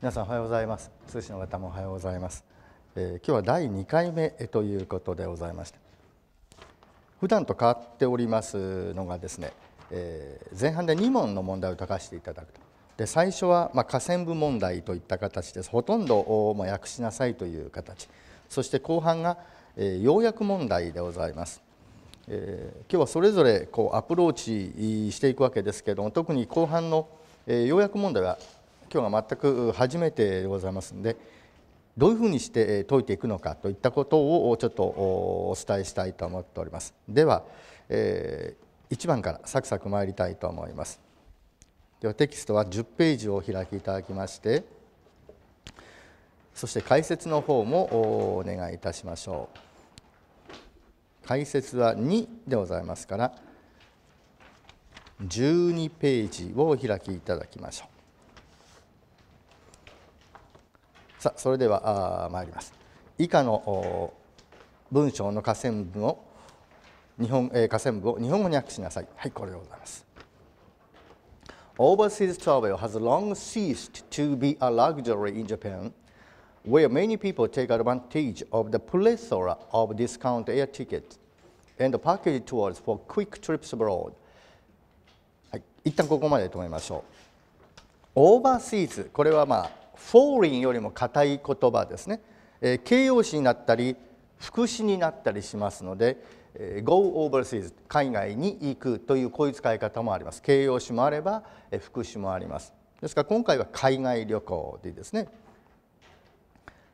皆さんおはようございます通信の方もおはようございます、えー、今日は第二回目ということでございました普段と変わっておりますのがですね、えー、前半で二問の問題を解かせていただくとで最初はまあ河川部問題といった形ですほとんどをも訳しなさいという形そして後半が、えー、要約問題でございますえー、今日はそれぞれこうアプローチしていくわけですけれども特に後半の、えー、要約問題は今日が全く初めてでございますのでどういうふうにして解いていくのかといったことをちょっとお伝えしたいと思っております。では、えー、1番からサクサク参りたいと思います。ではテキストは10ページを開きいただきましてそして解説の方もお願いいたしましょう。解説は2でございますから12ページを開きいただきましょう。さあそれではあ参ります以下の文章の下線部を日本、えー、下線部を日本語に訳しなさいはいこれでございます Overseas travel has long ceased to be a luxury in Japan, where many people take advantage of the plethora of discount air tickets and package tours for quick trips abroad. はい、一旦ここまでと思いましょう。Overseas これはまあフォーリンよりも硬い言葉ですね、えー、形容詞になったり副詞になったりしますので、えー、go overseas 海外に行くというこういう使い方もあります形容詞もあれば、えー、副詞もありますですから今回は海外旅行でですね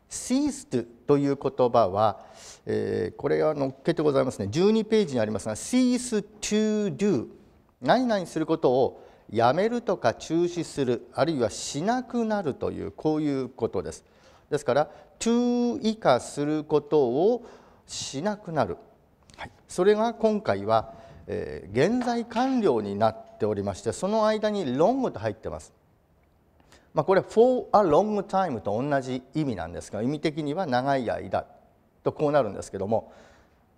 ceased という言葉は、えー、これは載っけてございますね12ページにありますが cease to do 何々することをやめるとか中止するあるいはしなくなるというこういうことです。ですから to 以下することをしなくなる、はい、それが今回は、えー、現在完了になっておりましてその間に long と入ってます。まあ、これ for a long time と同じ意味なんですが意味的には長い間とこうなるんですけども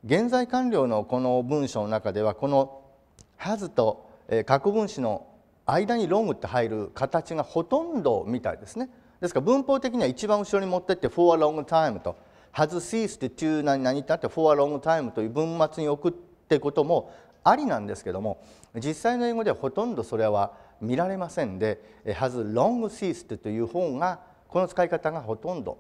現在完了のこの文章の中ではこの has と過去分詞の間にロングって入る形がほとんどみたいですねですから文法的には一番後ろに持ってって for a long time と has ceased to 何々ってなって for a long time という文末に置くってこともありなんですけども実際の英語ではほとんどそれは見られませんで has long ceased という方がこの使い方がほとんど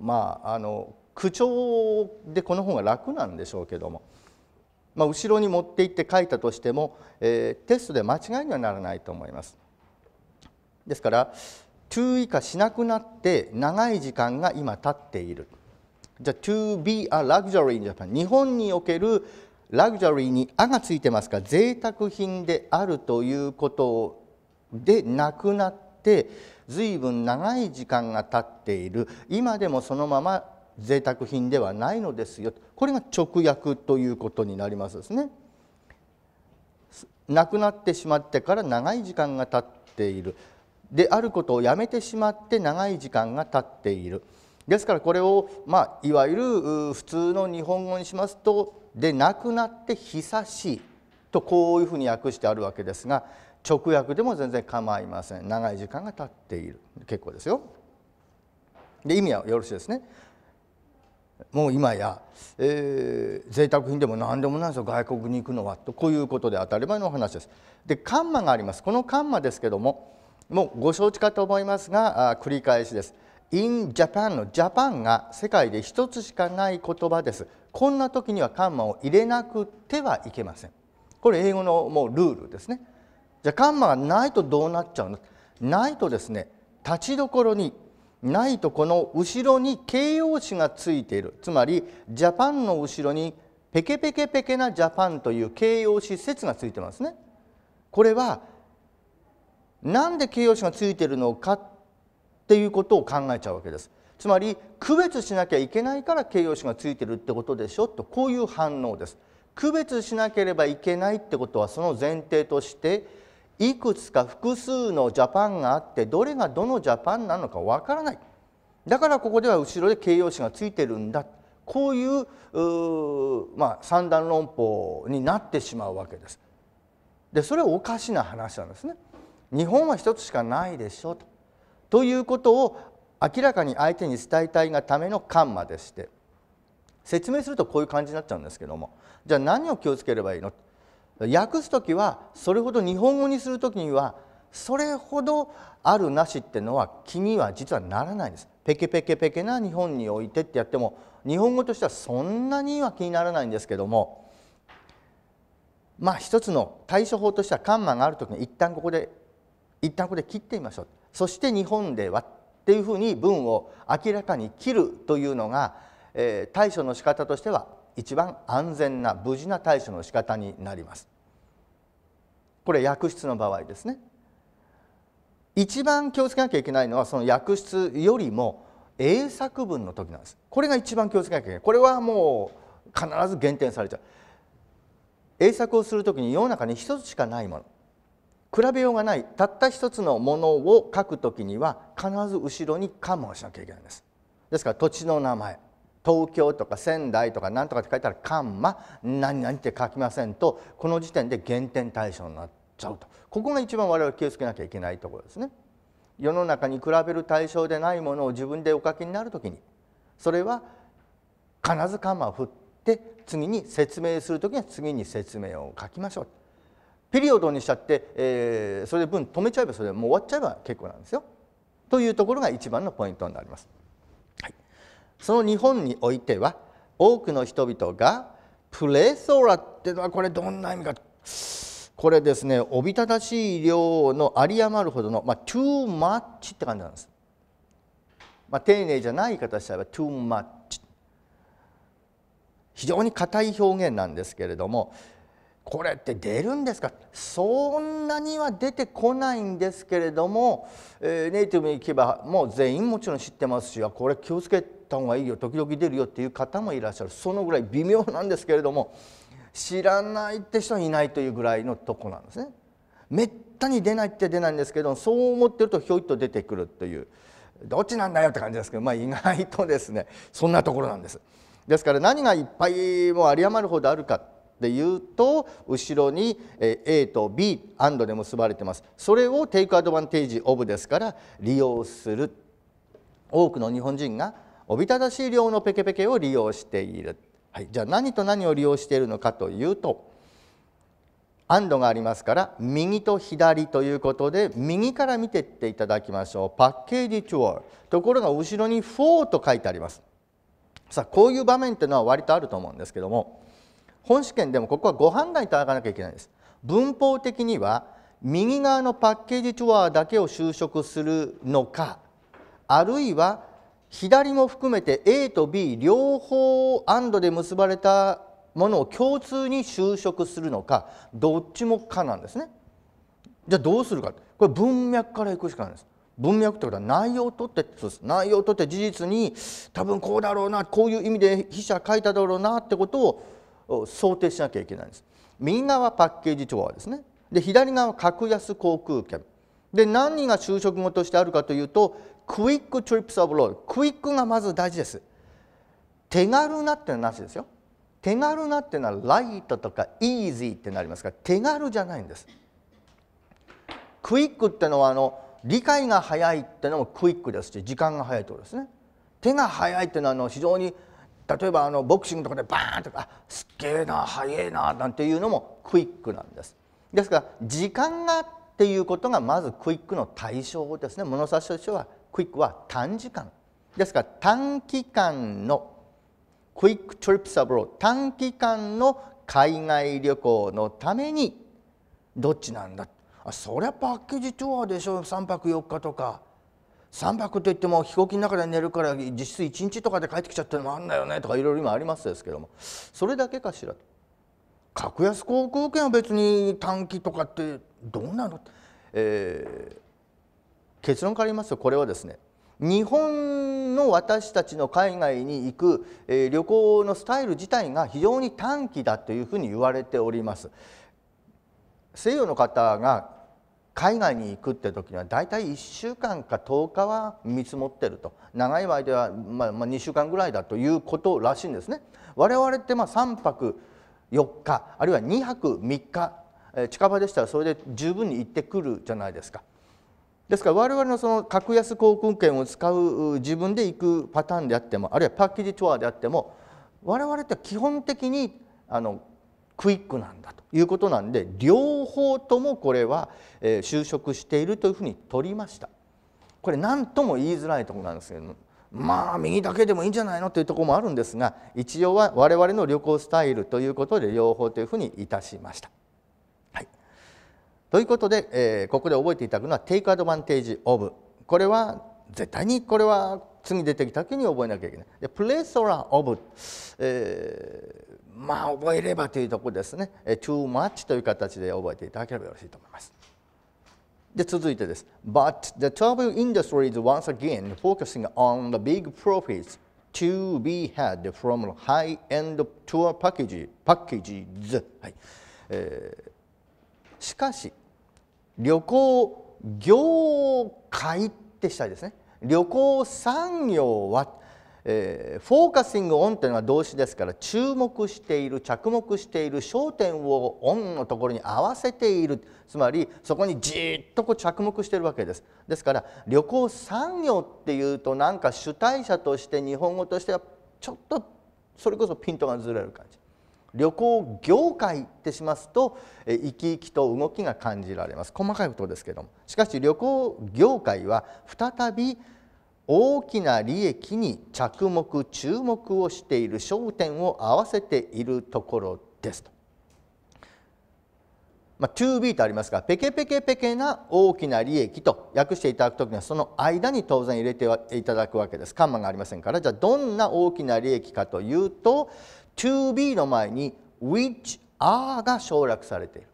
まああの口調でこの方が楽なんでしょうけども。まあ、後ろに持っていって書いたとしても、えー、テストで間違いにはならないと思います。ですから to」以下しなくなって長い時間が今経っている。じゃあ To be a luxury in Japan 日本におけるラグジュアリーに「あ」がついてますか贅沢品であるということでなくなって随分長い時間が経っている今でもそのまま贅沢品ではないのですよこれが直訳ということになりますですね。亡くなってしまってから長い時間が経っているであることをやめてしまって長い時間が経っているですからこれを、まあ、いわゆる普通の日本語にしますと「で亡くなって久しい」とこういうふうに訳してあるわけですが直訳でも全然構いません長い時間が経っている結構ですよ。で意味はよろしいですね。もう今や、えー、贅沢品でも何でもないですよ外国に行くのはとこういうことで当たり前の話です。でカンマがありますこのカンマですけどももうご承知かと思いますが繰り返しです。in Japan のジャパンが世界で一つしかない言葉です。こんな時にはカンマを入れなくてはいけません。これ英語のもうルールですね。じゃあカンマがないとどうなっちゃうのないとですね立ちどころにないとこの後ろに形容詞がついているつまりジャパンの後ろにペケペケペケなジャパンという形容詞説がついてますねこれはなんで形容詞がついているのかっていうことを考えちゃうわけですつまり区別しなきゃいけないから形容詞がついてるってことでしょとこういう反応です区別しなければいけないってことはその前提としていくつか複数のジャパンがあってどれがどのジャパンなのかわからないだからここでは後ろで形容詞がついてるんだこういうまあ、三段論法になってしまうわけです。でそれはおかしな話なんですね。日本は一つしかないでしょうと。ということを明らかに相手に伝えたいがためのカンマでして説明するとこういう感じになっちゃうんですけどもじゃあ何を気をつければいいの訳す時はそれほど日本語にする時にはそれほどあるなしっていうのは気には実はならないんです。ペケペケペケな日本においてってやっても日本語としてはそんなには気にならないんですけどもまあ一つの対処法としてはカンマがある時に一旦ここで一旦ここで切ってみましょうそして日本ではっていうふうに文を明らかに切るというのが、えー、対処の仕方としては一番安全な無事な対処の仕方になります。これ訳出の場合ですね一番気をつけなきゃいけないのはその薬室よりも英作文の時なんですこれが一番気をつけなきゃいけないこれはもう必ず減点されちゃう英作をする時に世の中に一つしかないもの比べようがないたった一つのものを書く時には必ず後ろにカンマをしなきゃいけないんですですから土地の名前東京とか仙台とか何とかって書いたらカンマ何々って書きませんとこの時点で減点対象になっちゃうとここが一番我々気をつけなきゃいけないところですね。世の中に比べる対象でないものを自分でお書きになるときにそれは必ずカンマを振って次に説明する時には次に説明を書きましょう。ピリオドにしちゃって、えー、それで文止めちゃえばそれもう終わっちゃえば結構なんですよ。というところが一番のポイントになります。はいその日本においては多くの人々がプレソラっていうのはこれどんな意味かこれですねおびただしい量の有り余るほどの、まあ、too much って感じなんです、まあ、丁寧じゃない方したら too much 非常に硬い表現なんですけれどもこれって出るんですかそんなには出てこないんですけれども、えー、ネイティブに行けばもう全員もちろん知ってますしこれ気をつけてった方がいいよ時々出るよっていう方もいらっしゃるそのぐらい微妙なんですけれども知らないって人はいないというぐらいのとこなんですね。めったに出ないって出ないんですけどそう思ってるとひょいっと出てくるというどっちなんだよって感じですけど、まあ、意外とですねそんなところなんです。ですから何がいっぱいもう有り余るほどあるかでいうと後ろに A と B アンドで結ばれてますそれをテイクアドバンテージオブですから利用する多くの日本人がおびただしい量のペケペケを利用している、はい、じゃあ何と何を利用しているのかというと安堵がありますから右と左ということで右から見てっていただきましょうパッケージチュアところが後ろに4と書いてありますさあこういう場面っていうのは割とあると思うんですけども本試験でもここはご判断いただかなきゃいけないです文法的には右側のパッケージチュアだけを就職するのかあるいは左も含めて A と B 両方アンドで結ばれたものを共通に就職するのかどっちもかなんですね。じゃあどうするかこれ文脈からいくしかないです。文脈ってことは内容を取ってそうです内容を取って事実に多分こうだろうなこういう意味で筆者書いただろうなってことを想定しなきゃいけないんです。右側パッケージ調和ですねで左側格安航空券で何が就職後としてあるかというとクイック・トリップス・オブ・ロードクイックがまず大事です手軽なってのはなしですよ手軽なっていうのはライトとかイージーってなりますから手軽じゃないんですクイックっていうのはあの理解が早いってのもクイックですし時間が早いところですね手が早いっていうのはあの非常に例えばあのボクシングとかでバーンとかすっげえな早えななんていうのもクイックなんですですから時間がっていうことがまずクイックの対象ですね物差しとしてはクイックは短時間ですから短期間のクイックトリップサブロー短期間の海外旅行のためにどっちなんだあそりゃパッケージツアーでしょ3泊4日とか3泊といっても飛行機の中で寝るから実質1日とかで帰ってきちゃってるのもあんだよねとかいろいろ今ありますですけどもそれだけかしらと格安航空券は別に短期とかってどうなの、えー、結論から言いますとこれはですね日本の私たちの海外に行く、えー、旅行のスタイル自体が非常に短期だというふうに言われております西洋の方が海外に行くって時には大体1週間か10日は見積もってると長い場合では、まあ、まあ、2週間ぐらいだということらしいんですね我々ってまあ3泊4日あるいは2泊3日近場でしたらそれで十分に行ってくるじゃないですかですから我々のその格安航空券を使う自分で行くパターンであってもあるいはパッケージツアーであっても我々って基本的にあのクイックなんだということなんで両方ともこれは、え就職しているというふうに取りました。これ何とも言いづらいとこなんですけどまあ右だけでもいいんじゃないのというとこもあるんですが一応は我々の旅行スタイルということで両方というふうにいたしました。ということで、えー、ここで覚えていただくのは「Take Advantage of」これは絶対にこれは次出てきた時に覚えなきゃいけない。で「Place o えー、まあ覚えればというところですね「Too much」という形で覚えていただければよろしいと思います。で続いてです。But the travel industry is once again focusing on the big profits to be had from high-end tour packages. はいえー、しかし旅行業界ってしたいですね旅行産業は、えー、フォーカシングオンというのは動詞ですから注目している着目している焦点をオンのところに合わせているつまりそこにじっとこう着目しているわけですですから旅行産業っていうとなんか主体者として日本語としてはちょっとそれこそピントがずれる感じ旅行業界ってしますと生き生きと動きが感じられます細かいことですけどもしかし旅行業界は再び大きな利益に着目注目をしている焦点を合わせているところですと。まあ、2B とありますがペケペケペケな大きな利益と訳していただく時にはその間に当然入れていただくわけです。カンマがありませんからじゃあどんな大きな利益かというと to be の前に which are が省略されている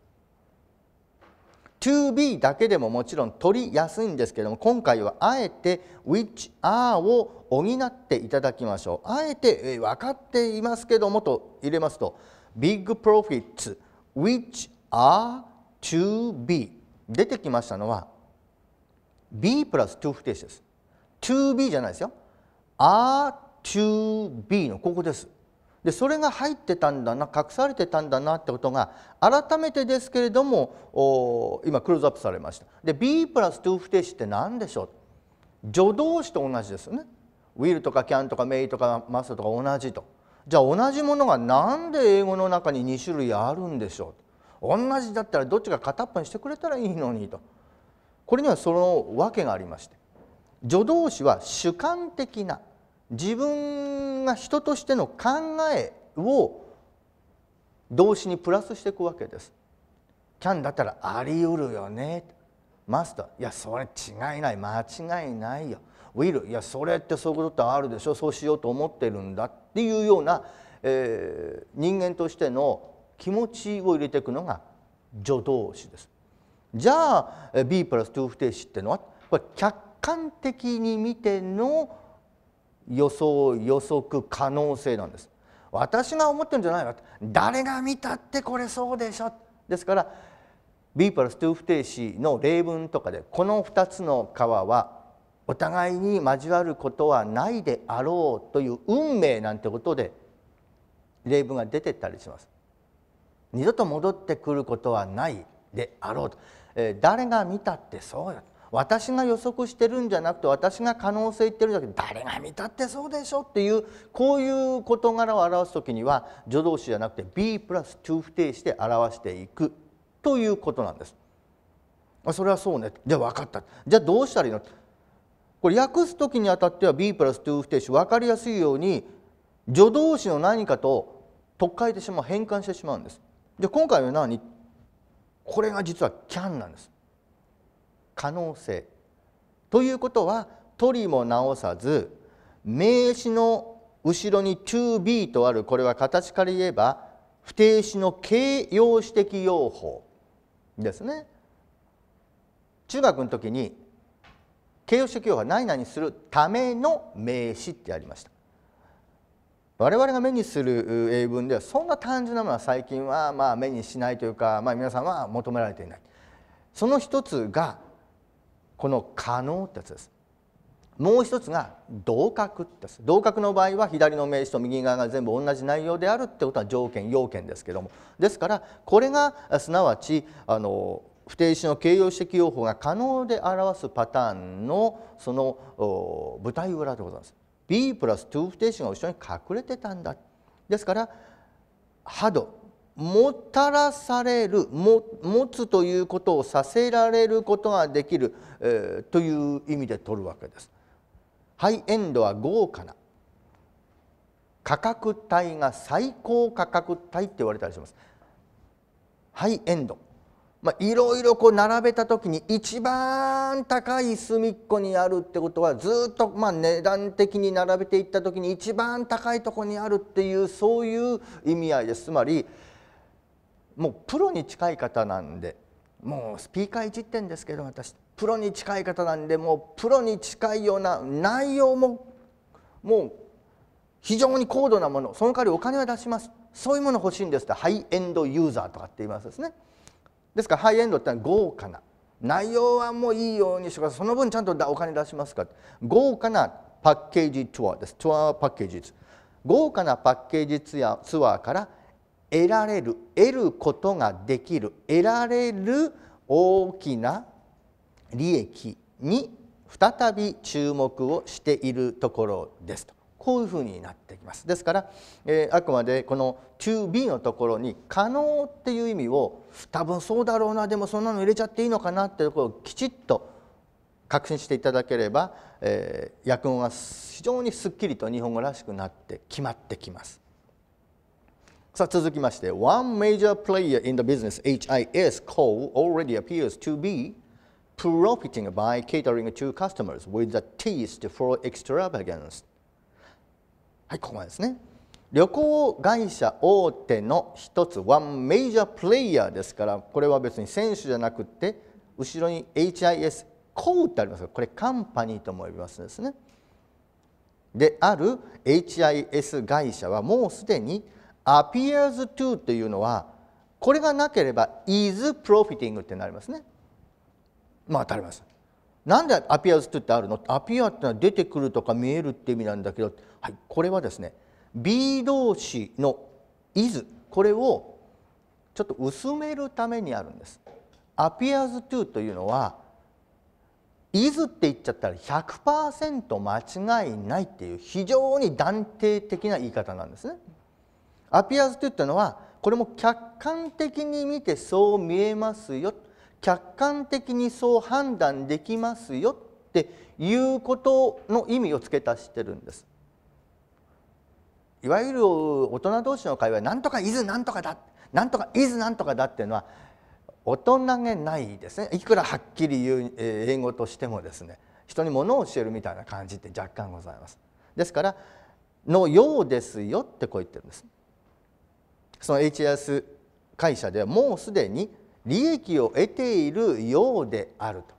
to be だけでももちろん取りやすいんですけども今回はあえて which are を補っていただきましょうあえて、え分かっていますけどもと入れますと big profits which are to be 出てきましたのは b プラス to 不定詞です to be じゃないですよ are to be のここですでそれが入ってたんだな隠されてたんだなってことが改めてですけれども今クローズアップされましたで B プラス2不定詞って何でしょう助動詞と同じですよね will とか can とか may とか must とか同じとじゃあ同じものが何で英語の中に2種類あるんでしょう同じだったらどっちか片っぽにしてくれたらいいのにとこれにはその訳がありまして助動詞は主観的な自分が人としての考えを動詞にプラスしていくわけです。キャンだったらあり得るよね。マスターいやそれ違いない間違いないよ。ウィルいやそれってそういうことってあるでしょそうしようと思ってるんだっていうような、えー、人間としての気持ちを入れていくのが助動詞です。じゃあ B プラス2不定詞ってのはこれ客観的に見ての予想予測可能性なんです私が思ってるんじゃないわ誰が見たってこれそうでしょですからビーパラステイシーの例文とかでこの2つの川はお互いに交わることはないであろうという運命なんてことで例文が出てったりします。二度と戻ってくることはないであろうと、えー、誰が見たってそうよ私が予測してるんじゃなくて私が可能性言ってるだけで誰が見たってそうでしょっていうこういう事柄を表す時には助動詞じゃなくて B プラス to 不定して表していくということなんです。それはそうねじゃあ分かったじゃあどうしたらいいのこれ訳す時にあたっては B プラス to 不定詞分かりやすいように助動詞の何かと取っ替えてしまう変換してしまうんです。で今回は何これが実は can なんです。可能性ということは取りも直さず名詞の後ろに to be とあるこれは形から言えば不定詞の形容詞的用法ですね。中学の時に形容詞的用法は何々するための名詞ってありました。我々が目にする英文ではそんな単純なものは最近はまあ目にしないというか、まあ、皆さんは求められていない。その一つがこの可能ってやつですもう一つが同格です同格の場合は左の名詞と右側が全部同じ内容であるってことは条件要件ですけどもですからこれがすなわちあの不定詞の形容詞的用法が可能で表すパターンのその舞台裏でございます。B プラス to 不定詞が後ろに隠れてたんだ。ですから「ハド」もたらされるも持つということをさせられることができる、えー、という意味で取るわけです。ハイエンドは豪華な価格帯が最高価格帯って言われたりします。ハイエンドまあ、いろいろこう並べた時に一番高い隅っこにあるってことはずっとまあ値段的に並べていった時に一番高いとこにあるっていうそういう意味合いですつまりもうプロに近い方なんでもうスピーカーいじってんですけど私プロに近い方なんでもうプロに近いような内容ももう非常に高度なものその代わりお金は出しますそういうもの欲しいんですってハイエンドユーザーとかって言いますですねですからハイエンドってのは豪華な内容はもういいようにしてくださいその分ちゃんとお金出しますか豪華なパッケージツアーですツアーパッケージ豪華なパッケージツアーから得られる得ることができる得られる大きな利益に再び注目をしているところですとこういうふうになってきますですから、えー、あくまでこの 2B のところに「可能」っていう意味を多分そうだろうなでもそんなの入れちゃっていいのかなっていうところをきちっと確信していただければ、えー、訳語が非常にすっきりと日本語らしくなって決まってきます。さあ続きまして One major player in the business HIS coal already appears to be profiting by catering to customers with a taste for extravagance はいここまでですね旅行会社大手の一つ One major player ですからこれは別に選手じゃなくて後ろに HIS コーってありますがこれカンパニーとも呼びますですねである HIS 会社はもうすでに appears to というのはこれがなければ is profiting ってなりますねまあ当たりますなんで appears to ってあるの appear ってのは出てくるとか見えるって意味なんだけど、はい、これはですね B 動詞の is これをちょっと薄めるためにあるんです appears to というのは is って言っちゃったら100%間違いないっていう非常に断定的な言い方なんですね。アピアーズといったのはこれも客観的に見てそう見えますよ客観的にそう判断できますよっていうことの意味を付け足してるんです。いわゆる大人同士の会話なんとかいずなんとかだなんとかいずなんとかだっていうのは大人げないですねいくらはっきり言う英語としてもですね人に物を教えるみたいな感じって若干ございます。ですから「のようですよ」ってこう言ってるんです。その HIS 会社ではもうすでに利益を得ているようであると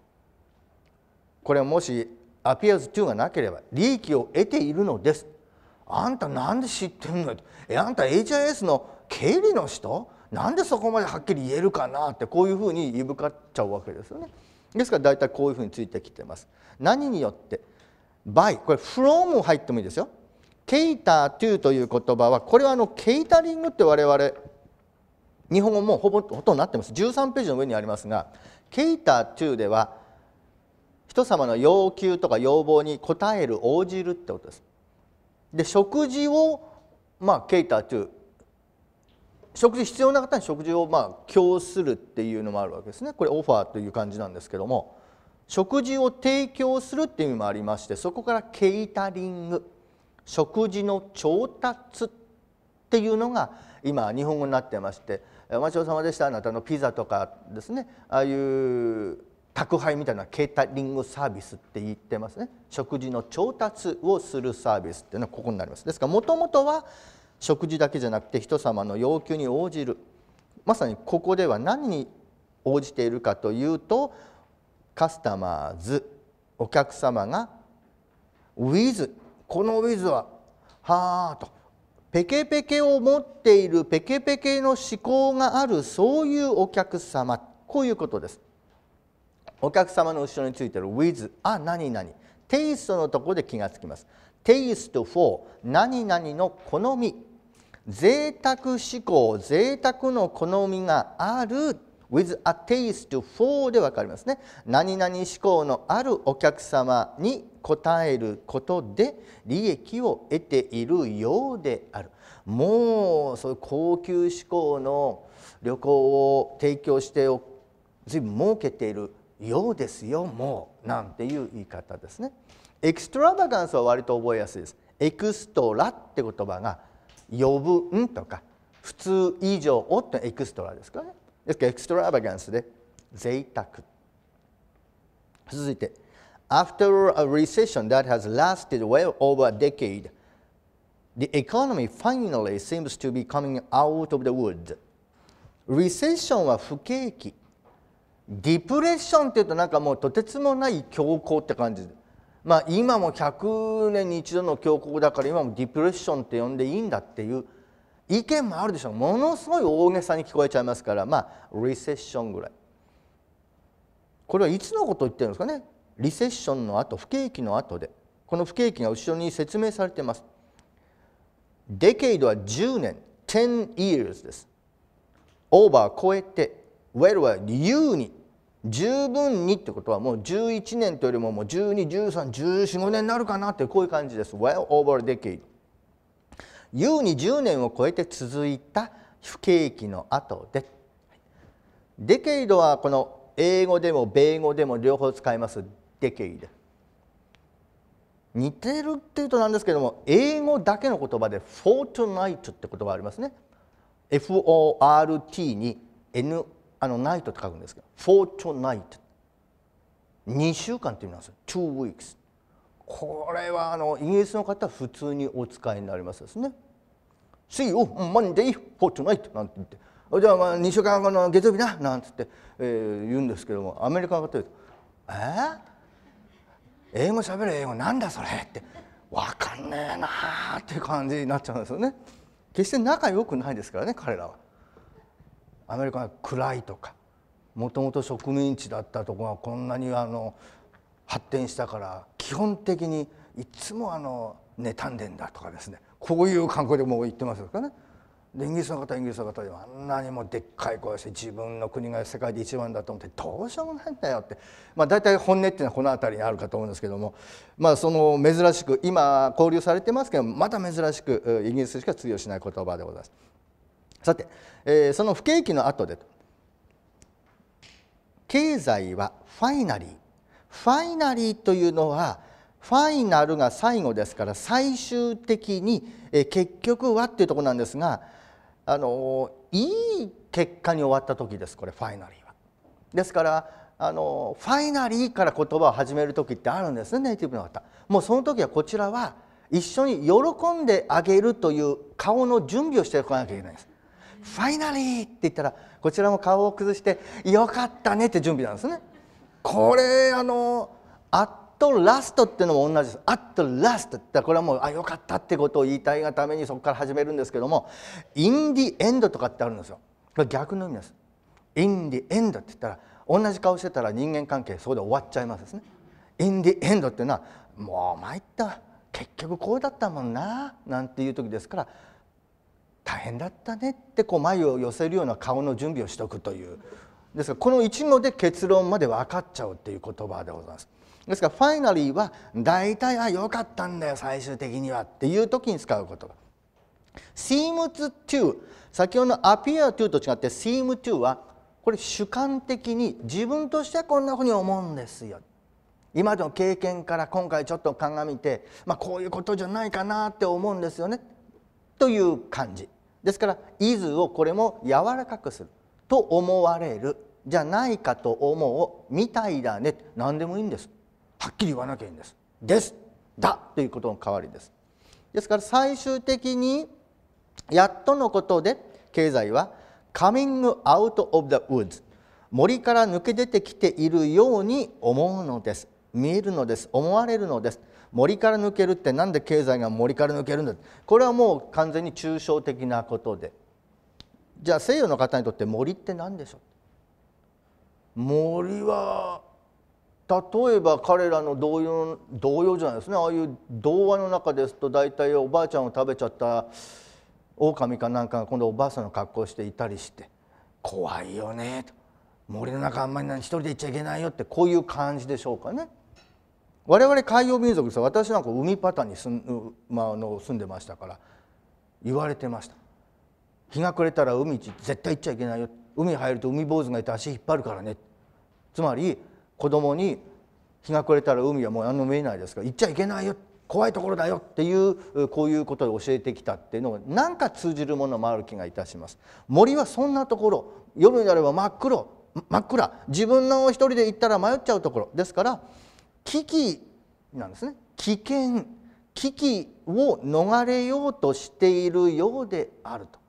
これはもしアピアーズ2がなければ利益を得ているのですあんたなんで知ってんのよえあんた HIS の経理の人なんでそこまではっきり言えるかなってこういうふうにいぶかっちゃうわけですよねですから大体こういうふうについてきてます何によって by これ from 入ってもいいですよケイタートゥーという言葉はこれはあのケイタリングって我々日本語もほぼほとんどなってます13ページの上にありますがケイタートゥーでは人様の要求とか要望に応える応じるってことです。で食事をまあケイタートゥー食事必要な方に食事をまあ供するっていうのもあるわけですねこれオファーという感じなんですけども食事を提供するっていう意味もありましてそこからケイタリング食事の調達っていうのが今日本語になってまして「お待ちどまでしたあなたのピザ」とかですねああいう宅配みたいなケータリングサービスって言ってますね食事の調達をするサービスっていうのはここになりますですからもともとは食事だけじゃなくて人様の要求に応じるまさにここでは何に応じているかというとカスタマーズお客様が with このウィズははあとペケペケを持っているペケペケの思考があるそういうお客様こういうことですお客様の後ろについてる with あ何々テイストのところで気がつきますテイスト for 何々の好み贅沢思考贅沢の好みがある with a taste for でわかりますね何々志向のあるお客様に応えることで利益を得ているようであるもうそういう高級志向の旅行を提供して随分儲けているようですよもうなんていう言い方ですねエクストラバガンスは割と覚えやすいですエクストラって言葉が「呼ぶん」とか「普通以上を」ってエクストラですからねですエクストラバガンスで贅沢続いて After a recession that has lasted well over a decade, the economy finally seems to be coming out of the wood. s リセッションは不景気。ディプレッションっていうとなんかもうとてつもない強慌って感じまあ今も100年に一度の強慌だから今もディプレッションって呼んでいいんだっていう意見もあるでしょうものすごい大げさに聞こえちゃいますからまあリセッションぐらいこれはいつのことを言ってるんですかねリセッションの後不景気の後でこの不景気が後ろに説明されていますデケイドは10年10 years ですオーバー超えて well は優に十分にってことはもう11年というよりももう12131415年になるかなってこういう感じです well over decade 優に10年を超えて続いた不景気の後でデケイドはこの英語でも米語でも両方使いますデケイド似てるっていうとなんですけども英語だけの言葉でフォートナイトって言葉ありますね FORT に N あのナイトって書くんですけどフォートナイト2週間って意味なんですよ2 weeks これはあのイギリスの方は普通にお使いになりますですね。See you Monday for tonight なんて言ってじゃあまあ2週間後の月曜日ななんつって、えー、言うんですけどもアメリカの方言うと「えー、英語喋ゃる英語なんだそれ」ってわかんねえなーっていう感じになっちゃうんですよね。決して仲良くないですからね彼らは。アメリカは暗いとかもともと植民地だったところがこんなにあの発展したから基本的にいつもあの妬んでんだとかですねこういう観光でもう言ってますからね。イギリスの方イギリスの方であんなにもでっかい声して自分の国が世界で一番だと思ってどうしようもないんだよって、まあ、大体本音っていうのはこの辺りにあるかと思うんですけども、まあ、その珍しく今交流されてますけどまた珍しくイギリスしか通用しない言葉でございます。さて、えー、その不景気の後で経済はファイナリーファイナリーというのはファイナルが最後ですから最終的に結局はっていうとこなんですがあのいい結果に終わった時ですこれファイナリーは。ですからあのファイナリーから言葉を始める時ってあるんですねネイティブの方。もうその時はこちらは一緒に喜んであげるという顔の準備をしておかなきゃいけないんです。ファイナリーって言ったらこちらも顔を崩して「よかったね」って準備なんですね。これあの「アットラスト」っていうのも同じです「アットラスト」ってこれはもうあよかったってことを言いたいがためにそこから始めるんですけども「インディエンド」とかってあるんですよ。これ逆の意味です。インディエンドって言ったら同じ顔してたら人間関係そこで終わっちゃいますですね。インディエンドっていうのはもう参った結局こうだったもんななんていう時ですから大変だったねってこう眉を寄せるような顔の準備をしとくというですからこの一語で結論まで分かっちゃうっていう言葉でございますですからファイナリーは大体は良かったんだよ最終的にはっていう時に使う言葉 seems to 先ほどの appear to と違って seem to はこれ主観的に自分としてはこんなふうに思うんですよ今までの経験から今回ちょっと鑑みて、まあ、こういうことじゃないかなって思うんですよねという感じですから「is」をこれも柔らかくすると思われるじゃないかと思うみたいだね何でもいいんですはっきり言わなきゃいいんですですだということの代わりですですから最終的にやっとのことで経済はカミングアウト・オブ・ザ・ウッズ森から抜け出てきているように思うのです見えるのです思われるのです森から抜けるって何で経済が森から抜けるんだこれはもう完全に抽象的なことでじゃあ西洋の方にとって森って何でしょう森は例えば彼らの童謡童謡じゃないですねああいう童話の中ですと大体おばあちゃんを食べちゃった狼かなんかが今度おばあさんの格好をしていたりして「怖いよね」と「森の中あんまり一人で行っちゃいけないよ」ってこういう感じでしょうかね。我々海洋民族です私なんか海パターンに住ん,、まあ、の住んでましたから言われてました。日が暮れたら海絶対行っちゃいけないよ海入ると海坊主がいて足引っ張るからねつまり子供に日が暮れたら海はもう何も見えないですから行っちゃいけないよ怖いところだよっていうこういうことで教えてきたっていうのがなんか通じるものもある気がいたします森はそんなところ夜になれば真っ黒真っ暗自分の一人で行ったら迷っちゃうところですから危機なんですね危険危機を逃れようとしているようであると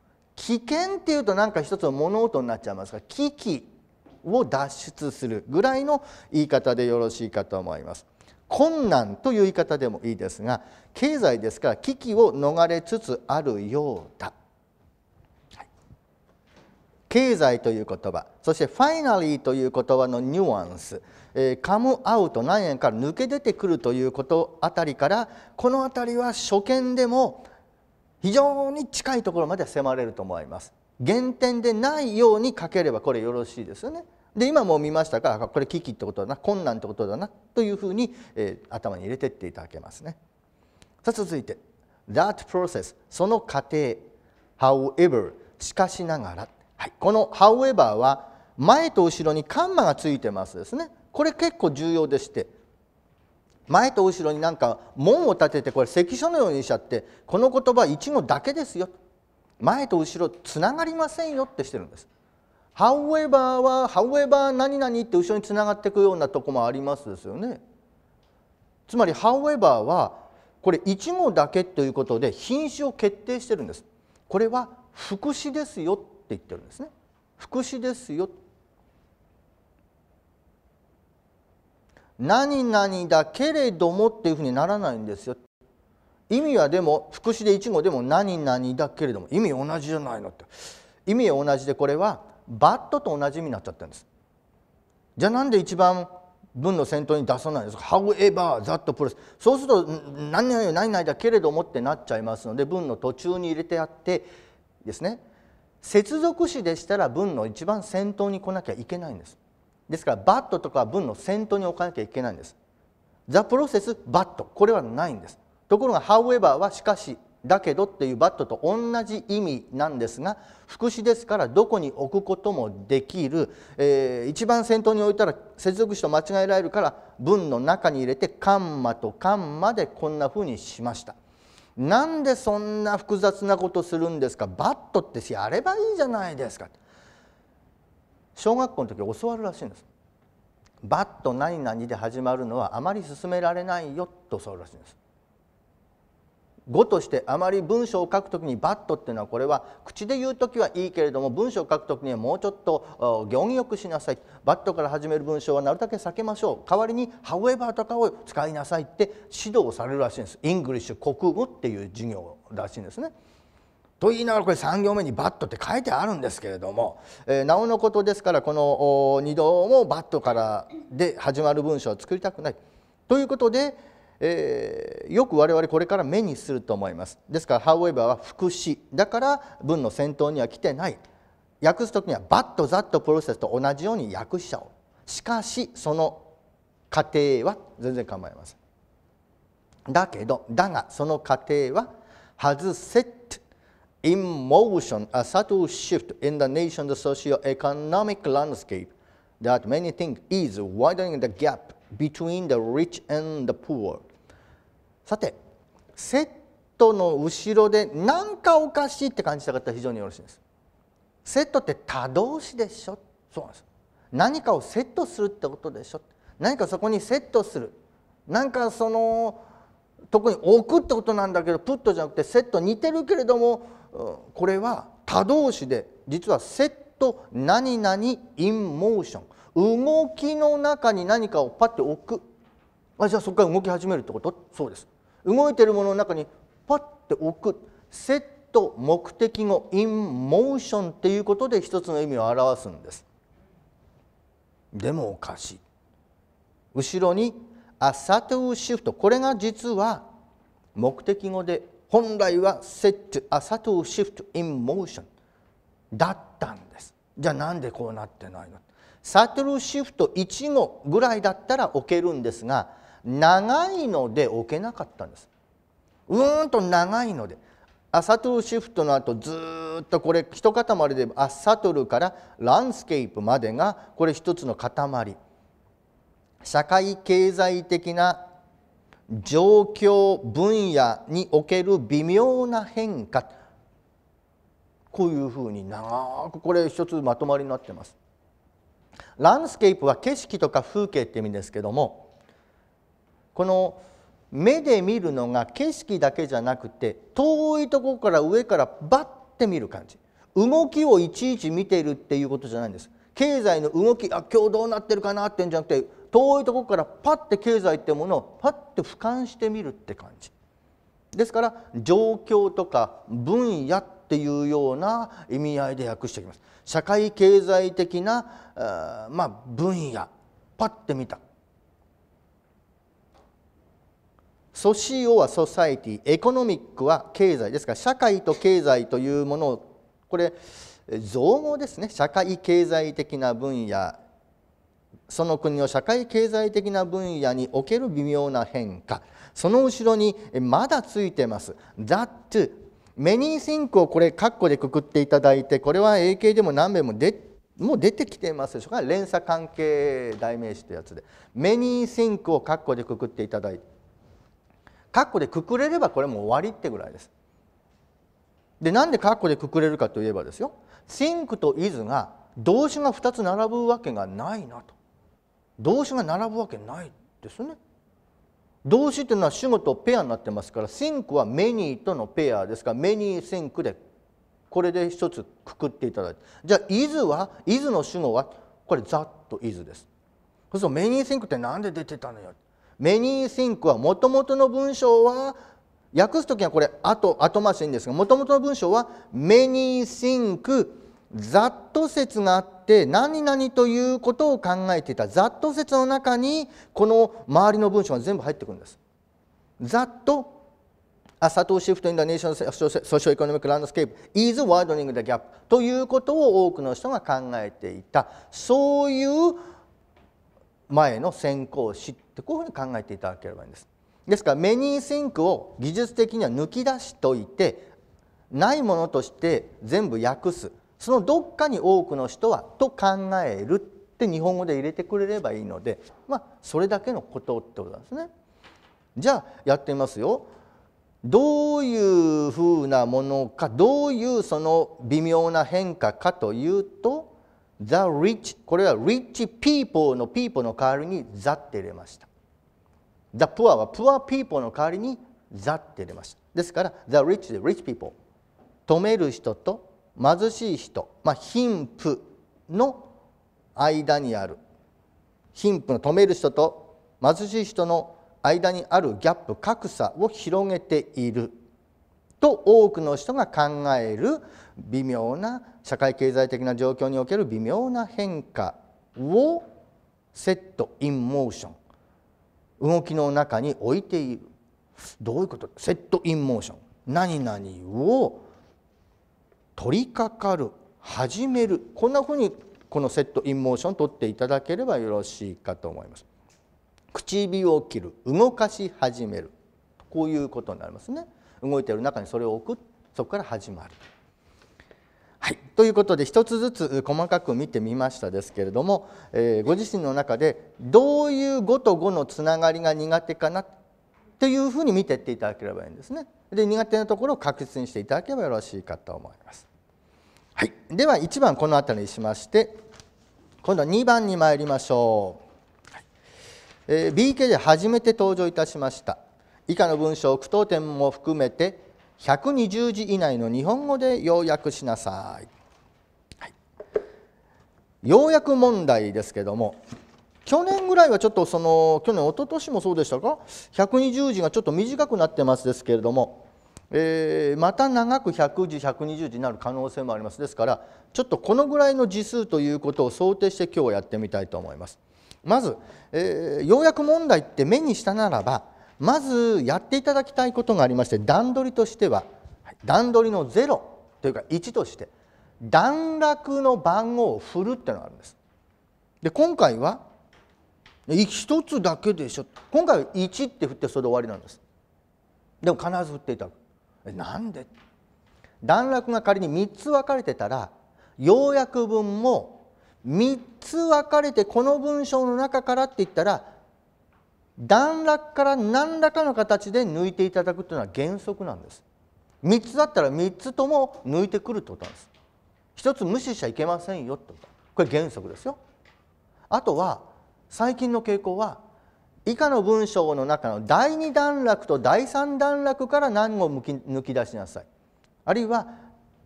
危険っていうとなんか一つの物音になっちゃいますが危機を脱出するぐらいの言い方でよろしいかと思います。困難という言い方でもいいですが経済ですから危機を逃れつつあるようだ。経済という言葉そしてファイナリーという言葉のニュアンス、えー、カムアウト何円から抜け出てくるということあたりからこの辺りは初見でも非常に近いところまで迫れると思います原点でないように書ければこれよろしいですよねで今も見ましたがこれ危機ってことだな困難ってことだなというふうに、えー、頭に入れてっていただけますねさあ続いて that process その過程 however しかしながら、はい、この however は前と後ろにカンマがついてますですねこれ結構重要でして前と後ろになんか門を立ててこれ関所のようにしちゃってこの言葉1語だけですよ前と後ろつながりませんよってしてるんです。However は However 何々って後ろにつながっていくようなとこもありますですよね。つまり However はこれ1語だけということで品種を決定してるんです。これは副詞ですよって言ってるんですね。副詞ですよ何々だけれどもっていうふうにならないんですよ意味はでも副詞で1語でも何々だけれども意味同じじゃないのって意味は同じでこれはバットと同じ意味になっちゃったんですじゃあなんで一番文の先頭に出さないんですか However, that p そうすると何々何々だけれどもってなっちゃいますので文の途中に入れてあってですね接続詞でしたら文の一番先頭に来なきゃいけないんですですからバットとか文の先頭に置かなきゃいけないんです。ザ・プロセス・バットこれはないんです。ところが「however」は「しかし」だけどっていうバットと同じ意味なんですが副詞ですからどこに置くこともできる、えー、一番先頭に置いたら接続詞と間違えられるから文の中に入れてカンマとカンマでこんな風にしましたなんでそんな複雑なことするんですかバットってやればいいじゃないですか小学校の時教わるらしいんです。バッと何々で始まるのはあまり進められないよと教わるらしいんです。語としてあまり文章を書くときにバットっていうのはこれは口で言う時はいいけれども文章を書くときにはもうちょっと行儀よくしなさいバットから始める文章はなるだけ避けましょう代わりに「ハ o w e ー e r とかを使いなさいって指導されるらしいんですイングリッシュ国語っていう授業らしいんですね。と言いながらこれ3行目に「バット」って書いてあるんですけれども、えー、なおのことですからこの2度も「バット」からで始まる文章を作りたくない。ということで、えー、よく我々これから目にすると思います。ですから「however」は副詞だから文の先頭には来てない。訳す時には「バット」「ザット」「プロセス」と同じように訳しちゃおう。しかしその過程は全然構いません。だけど「だが」その過程は「外せ」in motion a subtle shift in the nation's socio-economic landscape that many think is widening the gap between the rich and the poor さてセットの後ろで何かおかしいって感じた方非常によろしいですセットって多動詞でしょそうなんです何かをセットするってことでしょ何かそこにセットするなんかその特に置くってことなんだけどプットじゃなくてセット似てるけれどもこれは他動詞で実はセット何々インモーション動きの中に何かをパッて置くあじゃあそこから動き始めるってことそうです動いてるものの中にパッて置くセット目的語インモーションっていうことで一つの意味を表すんですでもおかしい後ろにアサトゥーシフトこれが実は目的語で本来は set アサトゥ u b t l e shift i だったんですじゃあなんでこうなってないのサトルシフト1のぐらいだったら置けるんですが長いので置けなかったんですうーんと長いのでアサトルシフトの後ずっとこれ一塊でアサトルからランスケープまでがこれ一つの塊社会経済的な状況分野における微妙な変化こういうふうに長くこれ一つまとまりになってます。ランスケープは景色とか風景って意味ですけどもこの目で見るのが景色だけじゃなくて遠いところから上からバッて見る感じ動きをいちいち見ているっていうことじゃないんです。経済の動きあ今日どうなってるかなってんじゃなくて遠いところからパッて経済っていうものをパッて俯瞰してみるって感じですから状況とか分野っていうような意味合いで訳していきます社会経済的なまあ、分野パッて見たソシオはソサイティエコノミックは経済ですから社会と経済というものをこれ造語ですね社会経済的な分野その国の社会経済的な分野における微妙な変化その後ろにまだついてます that メニーシンクをこれ括弧でくくっていただいてこれは英形でも何べんももう出てきてますでしょうか連鎖関係代名詞というやつでメニーシンクを括弧でくくっていただいて括弧でくくれればこれも終わりってぐらいですでなんで括弧でくくれるかといえばですよシンクとイズが動詞が2つ並ぶわけがないなと動詞が並ぶわけないですね。動詞というのは主語とペアになってますから「t ンク」は「メニー」とのペアですから「メニ n y t h でこれで一つくくっていただいてじゃあ「イズ」は「イズ」の主語はこれ「that i です。そうすると「many t h って何で出てたのよ。メニ n y t h はもともとの文章は訳す時はこれ後後回しいいんですがもともとの文章は「メニ n y t h ざっと説があって何々ということを考えていたざっと説の中にこの周りの文章が全部入ってくるんです。ざっとアサト b t l e s h ーネーション、ソーシ a t i o n s s o c i o e c o n ズ・ワイドニング・ d ギャップということを多くの人が考えていたそういう前の先行詞ってこういうふうに考えていただければいいんです。ですから「メニー・シンクを技術的には抜き出しといてないものとして全部訳すそのどっかに多くの人はと考えるって日本語で入れてくれればいいので、まあ、それだけのことってことなんですね。じゃあやってみますよ。どういうふうなものかどういうその微妙な変化かというと The rich これは rich people の people の代わりに the って入れました。The poor は poor people の代わりに the って入れました。ですから The rich で rich people 止める人と貧しい人、まあ、貧富の間にある貧富の止める人と貧しい人の間にあるギャップ格差を広げていると多くの人が考える微妙な社会経済的な状況における微妙な変化をセット・イン・モーション動きの中に置いているどういうことセット・イン・モーション何々を取り掛かる始めるこんなふうにこのセットインモーション取っていただければよろしいかと思います。唇を切る動かし始めるこういうことになりますね。動いている中にそれを置くそこから始まる。はい、ということで一つずつ細かく見てみましたですけれども、えー、ご自身の中でどういう語と語のつながりが苦手かなっていうふうに見ていっていただければいいんですね。で苦手なところを確実にしていただければよろしいかと思います。はい、では1番この辺りにしまして今度は2番に参りましょう、はいえー、BK で初めて登場いたしました以下の文章句読点も含めて120字以内の日本語で要約しなさい、はい、要約問題ですけども去年ぐらいはちょっとその去年一昨年もそうでしたか120字がちょっと短くなってますですけれどもえー、また長く100字120字になる可能性もありますですからちょっとこのぐらいの字数ということを想定して今日やってみたいと思います。まず、えー、要約問題って目にしたならばまずやっていただきたいことがありまして段取りとしては段取りの0というか1として段落の番号を振るってのがあるんです。で今回は1つだけでしょ今回は1って振ってそれで終わりなんです。でも必ず振っていただく。えなんで段落が仮に3つ分かれてたら要約文も3つ分かれてこの文章の中からって言ったら段落から何らかの形で抜いていただくというのは原則なんです。3つだったら3つとも抜いてくるってことなんです。1つ無視しちゃいけませんよってことこれ原則ですよ。あとは最近の傾向は以下の文章の中の第2段落と第3段落から何を抜き出しなさいあるいは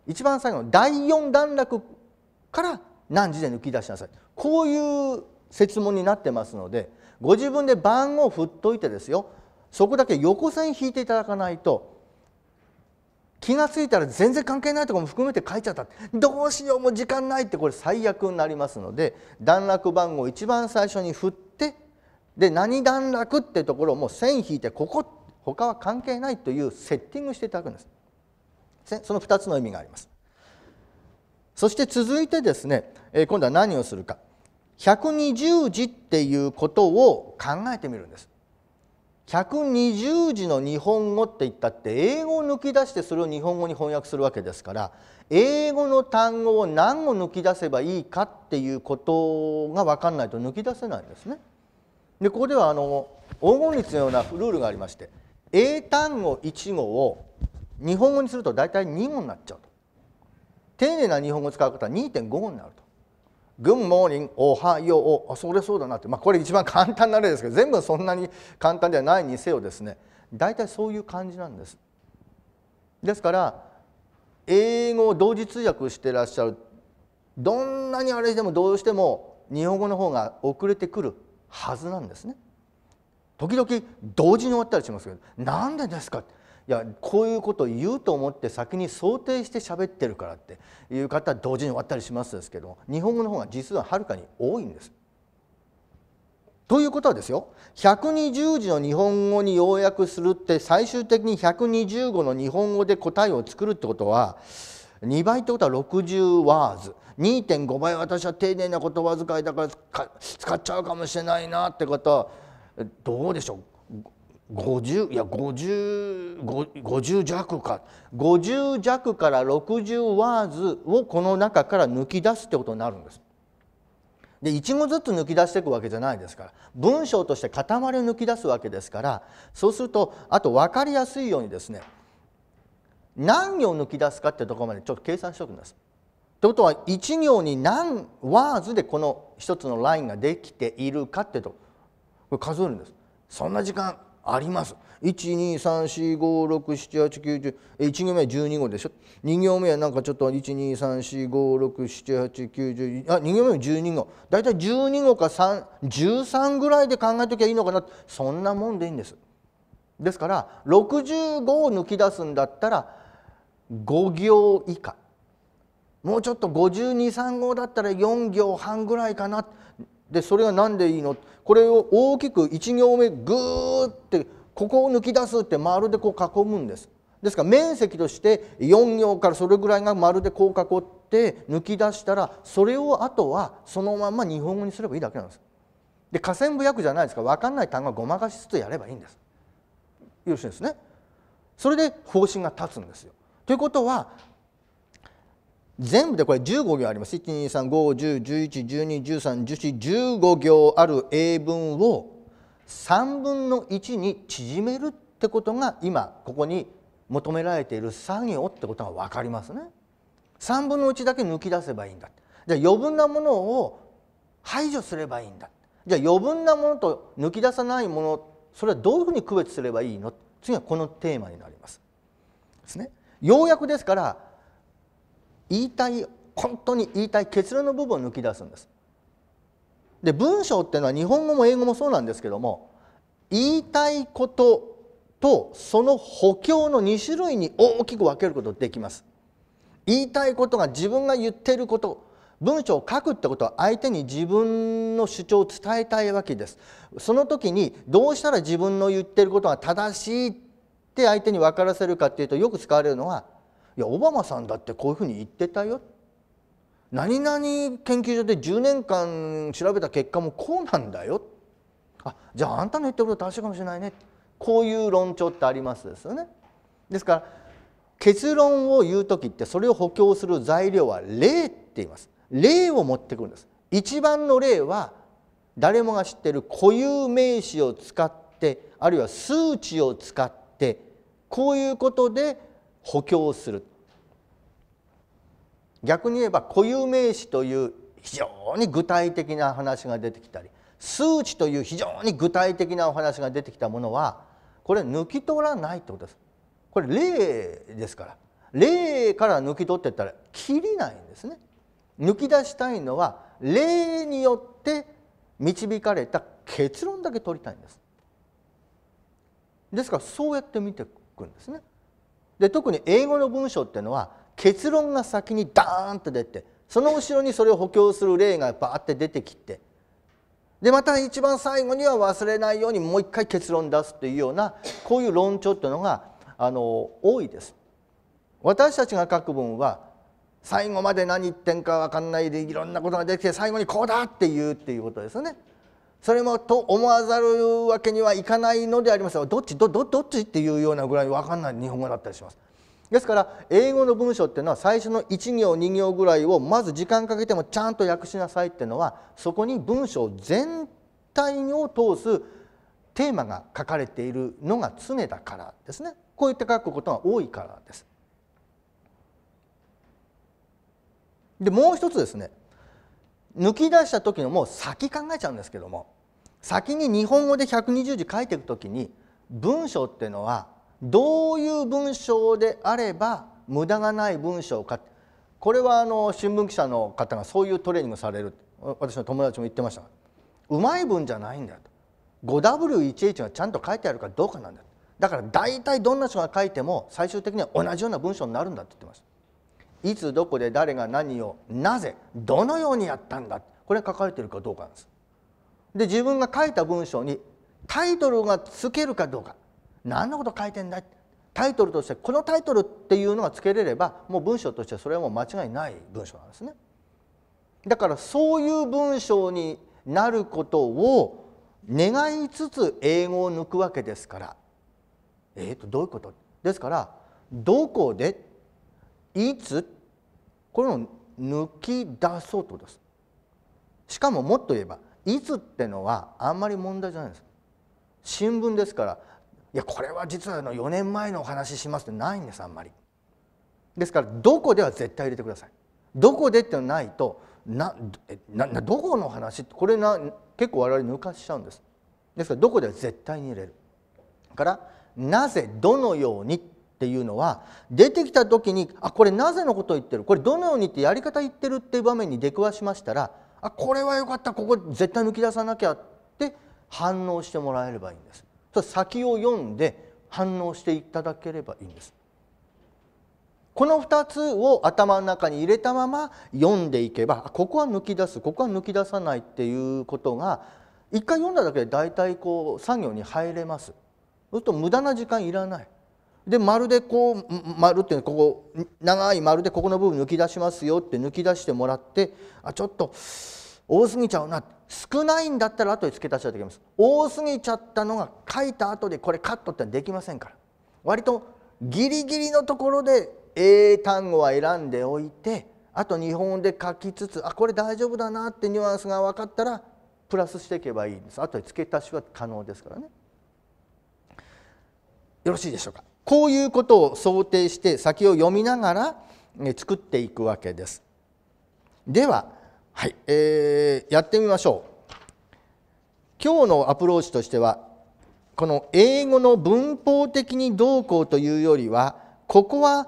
一番最後の第4段落から何時で抜き出しなさいこういう説問になってますのでご自分で番号を振っといてですよそこだけ横線引いていただかないと気が付いたら全然関係ないとこも含めて書いちゃったどうしようもう時間ないってこれ最悪になりますので段落番号一番最初に振っで何段落ってところをもう線引いてここ他は関係ないというセッティングしていただくんですその2つの意味がありますそして続いてですね今度は何をするか120字っていうことを考えてみるんです120字の日本語って言ったって英語を抜き出してそれを日本語に翻訳するわけですから英語の単語を何を抜き出せばいいかっていうことが分かんないと抜き出せないんですね。でここではあの黄金率のようなルールがありまして英単語1語を日本語にすると大体2語になっちゃうと丁寧な日本語を使うことは2.5語になると「グ o モーニングおはよう」あ「それそうだな」って、まあ、これ一番簡単な例ですけど全部そんなに簡単ではないにせよですね大体そういう感じなんです。ですから英語を同時通訳してらっしゃるどんなにあれでもどうしても日本語の方が遅れてくるはずなんですね。時々同時に終わったりしますけど「なんでですか?」いやこういうことを言うと思って先に想定して喋ってるからっていう方は同時に終わったりしますですけども日本語の方が実ははるかに多いんです。ということはですよ120字の日本語に要約するって最終的に120語の日本語で答えを作るってことは2倍ってことは60ワーズ2.5倍私は丁寧な言葉遣いだから使っちゃうかもしれないなって方どうでしょう50いや50 50弱か50弱から60ワーズをこの中から抜き出すってことになるんです。で1語ずつ抜き出していくわけじゃないですから文章として塊を抜き出すわけですからそうするとあと分かりやすいようにですね何行抜き出すかってとこまでちょっと計算しておくんです。ということは1行に何ワーズでこの一つのラインができているかってとこれ数えるんですそんな時間あります12345678910行目は12号でしょ2行目はなんかちょっと12345678910あ2行目は12号だいたい12号か13ぐらいで考えときゃいいのかなそんなもんでいいんですですから65を抜き出すんだったら5行以下もうちょっと523号だったら4行半ぐらいかなでそれは何でいいのこれを大きく1行目グーってここを抜き出すって丸でこう囲むんです。ですから面積として4行からそれぐらいが丸でこう囲って抜き出したらそれをあとはそのまま日本語にすればいいだけなんです。で下線部訳じゃないですから分かんない単語はごまかしつつやればいいんです。よろしいですね。それで方針が立つんですよ。ということは全部でこれ15行あります1 2 3 5 1 0 1 1 1 2 1 3 1 4 1 5行ある英文を3分の1に縮めるってことが今ここに求められている作業ってことが分かりますね。3分の1だけ抜き出せばいいんだじゃあ余分なものを排除すればいいんだじゃあ余分なものと抜き出さないものそれはどういうふうに区別すればいいの次はこのテーマになります。ですね。ようやくですから言いたい本当に言いたい結論の部分を抜き出すんです。で文章っていうのは日本語も英語もそうなんですけども言いたいこととその補強の2種類に大きく分けることできます。言いたいことが自分が言っていること文章を書くってことは相手に自分の主張を伝えたいわけですその時にどうしたら自分の言ってることが正しいって相手に分からせるかっていうとよく使われるのはいやオバマさんだってこういうふうに言ってたよ何々研究所で10年間調べた結果もこうなんだよあじゃああんたの言ってること正しいかもしれないねこういう論調ってありますですよね。ですから結論を言う時ってそれを補強する材料は例って言います。例を持ってくるんです。一番の例は誰もが知っている固有名詞を使ってあるいは数値を使ってこういうことで補強する逆に言えば固有名詞という非常に具体的な話が出てきたり数値という非常に具体的なお話が出てきたものはこれ抜き取らないってことです。これ例ですから例から抜き取っていったらきりないんですね。抜き出したいのは例によって導かれた結論だけ取りたいんです。ですからそうやって見ていくんですね。で特に英語の文章っていうのは結論が先にダーンと出てその後ろにそれを補強する例がバーって出てきてでまた一番最後には忘れないようにもう一回結論出すっていうようなこういう論調っていうのがあの多いです。私たちが書く文は最後まで何言ってんか分かんないでいろんなことができて最後にこうだって言うっていうことですよね。それもと思わざるわけにはいかないのでありますがどっちどどどっちっていうようなぐらい分かんない日本語だったりします。ですから英語の文章っていうのは最初の1行2行ぐらいをまず時間かけてもちゃんと訳しなさいっていうのはそこに文章全体を通すテーマが書かれているのが常だからですねこういった書くことが多いからです。でもう一つですね抜き出した時のもう先考えちゃうんですけども先に日本語で120字書いていくときに文章っていうのはどういう文章であれば無駄がない文章かこれはあの新聞記者の方がそういうトレーニングされる私の友達も言ってましたうまい文じゃないんだよと 5W1H がちゃんと書いてあるかどうかなんだだから大体どんな人が書いても最終的には同じような文章になるんだって言ってますいつどこで誰が何をなぜどのようにやったんだこれが書かれてるかどうかなんですで自分が書いた文章にタイトルがつけるかどうか何のこと書いてんだいタイトルとしてこのタイトルっていうのがつけれればもう文章としてそれはもう間違いない文章なんですね。だからそういう文章になることを願いつつ英語を抜くわけですからえっ、ー、とどういうことですからどこでいつこれを抜き出そうとです。しかももっと言えばいつってのはあんまり問題じゃないです新聞ですからいやこれは実はの4年前のお話しますってないんですあんまりですからどこでは絶対入れてくださいどこでってないとななどこの話ってこれな結構我々抜かしちゃうんですですからどこでは絶対に入れるからなぜどのようにっていうのは出てきた時にあこれなぜのことを言ってるこれどのようにってやり方言ってるっていう場面に出くわしましたらあこれは良かったここ絶対抜き出さなきゃって反応してもらえればいいんです先を読んで反応していただければいいんですこの2つを頭の中に入れたまま読んでいけばここは抜き出すここは抜き出さないっていうことが一回読んだだけで大体こう作業に入れますそうすると無駄な時間いらないで丸でこう丸っていうここ長い丸でここの部分抜き出しますよって抜き出してもらってあちょっと多すぎちゃうな少ないんだったら後で付け足しちゃってきます多すぎちゃったのが書いた後でこれカットってできませんから割とギリギリのところで英単語は選んでおいてあと日本で書きつつあこれ大丈夫だなってニュアンスが分かったらプラスしていけばいいんです後で付け足しは可能ですからねよろしいでしょうかこういうことを想定して先を読みながら作っていくわけです。では、はいえー、やってみましょう。今日のアプローチとしてはこの英語の文法的にどうこうというよりはここは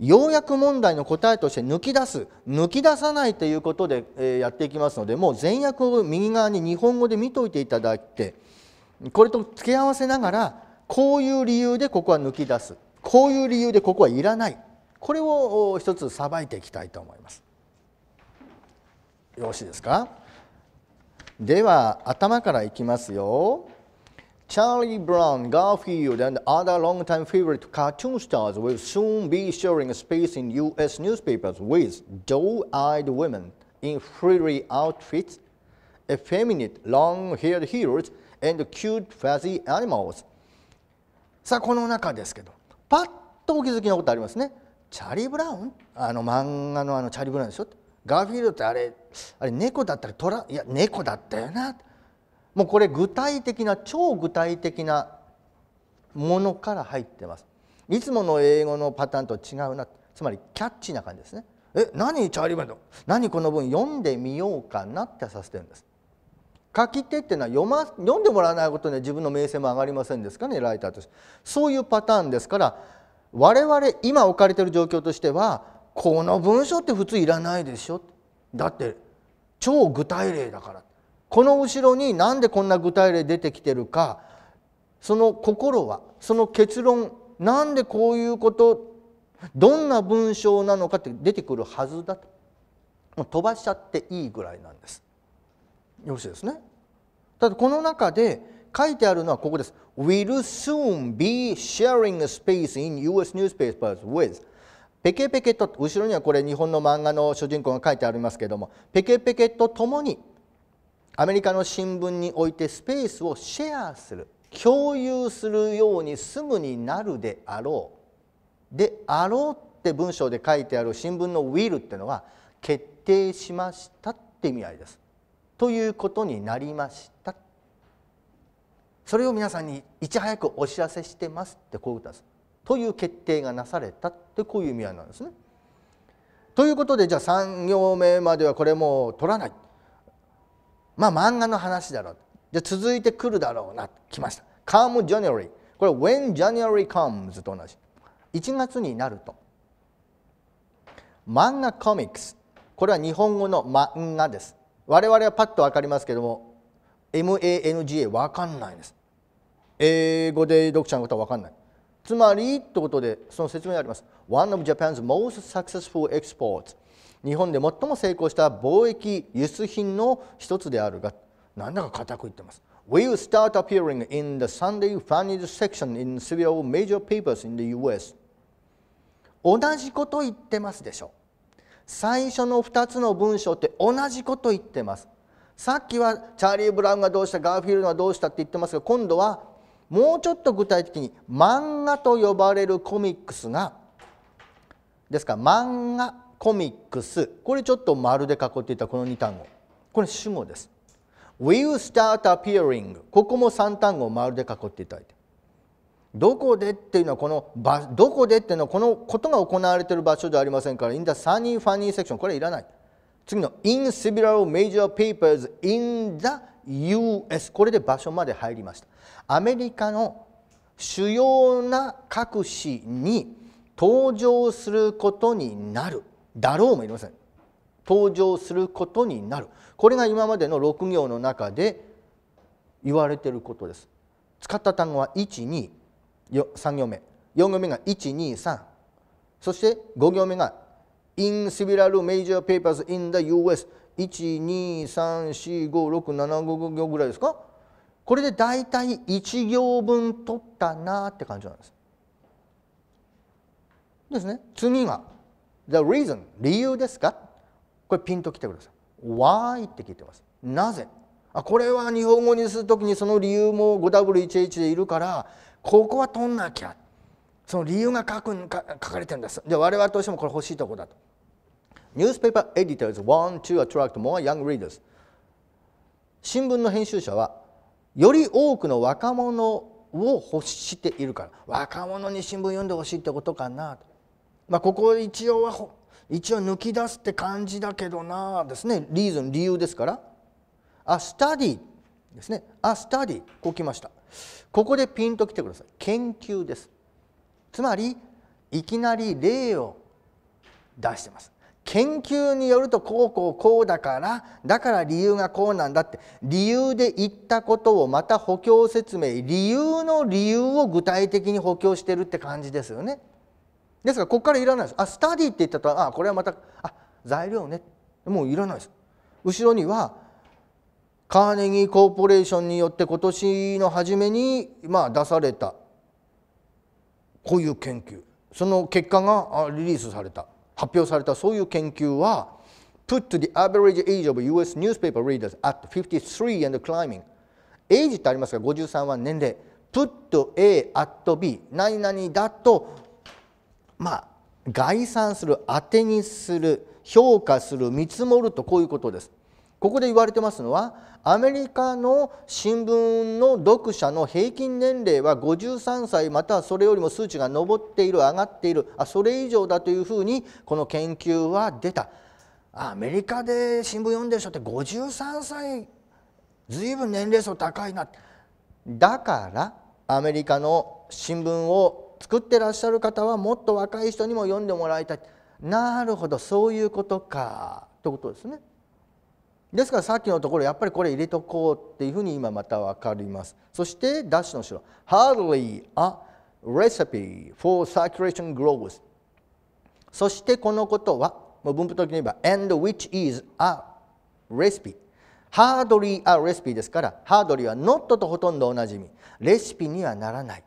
ようやく問題の答えとして抜き出す抜き出さないということでやっていきますのでもう前訳を右側に日本語で見といていただいてこれと付け合わせながらこういう理由でここは抜き出すこういう理由でここはいらないこれを一つさばいていきたいと思います。よろしいですかでは頭からいきますよ。Charlie Brown, Garfield, and other longtime favorite cartoon stars will soon be sharing space in U.S. newspapers with doe-eyed women in frilly outfits, effeminate long-haired heroes, and cute fuzzy animals さあこの中ですけどパッとお気づきのことありますねチャリー・ブラウンあの漫画のあのチャリー・ブラウンでしょガーフィールドってあれあれ猫だったり虎いや猫だったよなもうこれ具体的な超具体的なものから入ってますいつもの英語のパターンと違うなつまりキャッチな感じですねえ何チャーリー・ブラウン何この文読んでみようかなってさせてるんです書き手っていうのは読,、ま、読んでもらわないことには自分の名声も上がりませんですかねライターとしてそういうパターンですから我々今置かれてる状況としてはこの文章って普通いらないでしょだって超具体例だからこの後ろになんでこんな具体例出てきてるかその心はその結論なんでこういうことどんな文章なのかって出てくるはずだと飛ばしちゃっていいぐらいなんです。よろしいですね。ただこの中で書いてあるのはここです。Will soon be sharing space in US newspapers with ペケペケと後ろにはこれ日本の漫画の主人公が書いてありますけどもペケペケとともにアメリカの新聞においてスペースをシェアする共有するようにすぐになるであろうであろうって文章で書いてある新聞の「will」っていうのは決定しましたって意味合いです。ということになりましたそれを皆さんにいち早くお知らせしてますってこういうですという決定がなされたってこういう意味合いなんですね。ということでじゃあ3行目まではこれもう取らないまあ漫画の話だろうじゃあ続いてくるだろうな来ました Come January これ When January comes と同じ1月になると漫画コミックスこれは日本語の漫画です我々はパッと分かりますけども MANGA 分かんないです英語で読者のことは分かんないつまりということでその説明があります One of Japan's most successful exports 日本で最も成功した貿易輸出品の一つであるがなんだか固く言ってます Will start appearing in the Sunday Funnies section in several major papers in the US 同じこと言ってますでしょ最初の2つの文章って同じこと言ってますさっきはチャーリー・ブラウンがどうしたガーフィールドがどうしたって言ってますが今度はもうちょっと具体的に漫画と呼ばれるコミックスがですから漫画コミックスこれちょっと丸で囲っていたこの2単語これ主語です will start appearing ここも3単語を丸で囲っていただいてどこでっていうのはこの場どこでっていうのはこのことが行われている場所ではありませんから in the sunny funny section これいらない次の in several major papers in the US これで場所まで入りましたアメリカの主要な各紙に登場することになるだろうもいりません登場することになるこれが今までの6行の中で言われていることです使った単語は1 2 3行目4行目が123そして5行目が In several major papers in the US 123456755行ぐらいですかこれで大体1行分取ったなって感じなんです。ですね次が The reason 理由ですかこれピンときてください。Why って聞いてます。なぜあこれは日本語にするときにその理由も 5W1H でいるからここは取んなきゃその理由が書くか書かれてるんですで我々としてもこれ欲しいとこだと Newspaper editors want to attract more young readers 新聞の編集者はより多くの若者を欲しているから若者に新聞読んでほしいってことかなと、まあ、ここ一応は一応抜き出すって感じだけどなですねリーズン理由ですから A study ですね。a study こうきました。ここでピンときてください。研究です。つまりいきなり例を出してます。研究によるとこうこうこうだからだから理由がこうなんだって理由で言ったことをまた補強説明理由の理由を具体的に補強してるって感じですよね。ですからここからいらないです。あスタディって言ったとあこれはまたあ材料ねもういらないです。後ろにはカーネギーコーポレーションによって今年の初めにまあ出されたこういう研究その結果がリリースされた発表されたそういう研究は put to the average age of US newspaper readers at 53 and climbing age ってありますが53は年齢 put A at B 何々だとまあ概算する当てにする評価する見積もるとこういうことですここで言われてますのはアメリカの新聞の読者の平均年齢は53歳またはそれよりも数値が上っている上がっているあそれ以上だというふうにこの研究は出たアメリカで新聞読んでる人って53歳ずいぶん年齢層高いなだからアメリカの新聞を作ってらっしゃる方はもっと若い人にも読んでもらいたいなるほどそういうことかということですね。ですからさっきのところやっぱりこれ入れとこうっていうふうに今また分かりますそしてダッシュの後ろ hardly a recipe for circulation growth そしてこのことは文法的に言えば and which is a recipe hardly a recipe ですから hardly は not とほとんど同じ意味レシピにはならない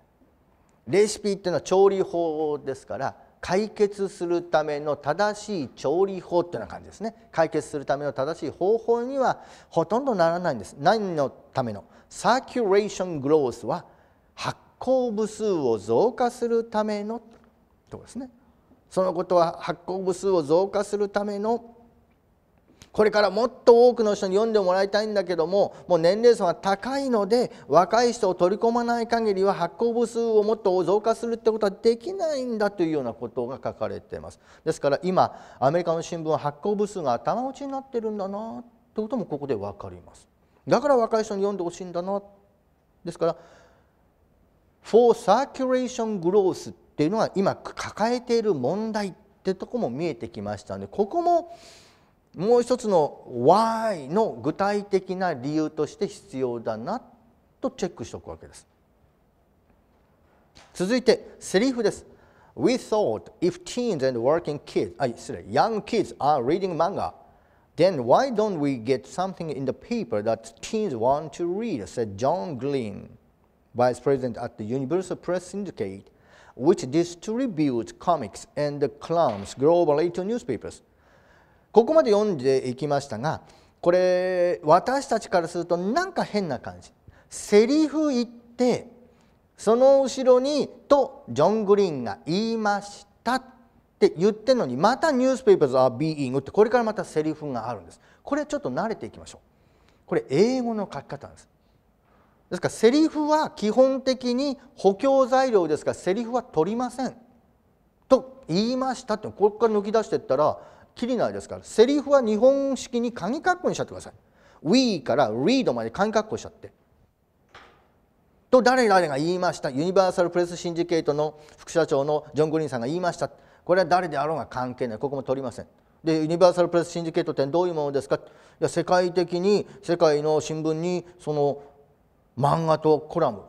レシピっていうのは調理法ですから解決するための正しい調理法っていうような感じですね解決するための正しい方法にはほとんどならないんです何のためのサーキュレーショングロースは発行部数を増加するためのとこですねそのことは発行部数を増加するためのこれからもっと多くの人に読んでもらいたいんだけどももう年齢層が高いので若い人を取り込まない限りは発行部数をもっと増加するってことはできないんだというようなことが書かれていますですから今アメリカの新聞は発行部数が頭打ちになってるんだなってこともここで分かりますだから若い人に読んでほしいんだなですから for circulation growth っていうのは今抱えている問題ってとこも見えてきましたのでここももう一つの Why の具体的な理由として必要だなとチェックしておくわけです続いてセリフです We thought if teens and working kids あ失礼 young kids are reading manga Then why don't we get something in the paper that teens want to read, said John Glynn, vice president at the Universal Press Syndicate, which distributes comics and clowns globally to newspapers. ここまで読んでいきましたがこれ私たちからするとなんか変な感じセリフ言ってその後ろに「とジョン・グリーンが言いました」って言ってるのにまた「ニュースペーパーズ・アビーイング」ってこれからまたセリフがあるんですこれちょっと慣れていきましょうこれ英語の書き方なんですですからセリフは基本的に補強材料ですからセリフは取りませんと言いましたってここから抜き出していったらきりないですからセリフは日本式に鍵括弧にしちゃってください We から Read まで鍵括弧しちゃってと誰々が言いましたユニバーサル・プレス・シンジケートの副社長のジョン・グリーンさんが言いましたこれは誰であろうが関係ないここも取りませんでユニバーサル・プレス・シンジケートってどういうものですかいや世界的に世界の新聞にその漫画とコラム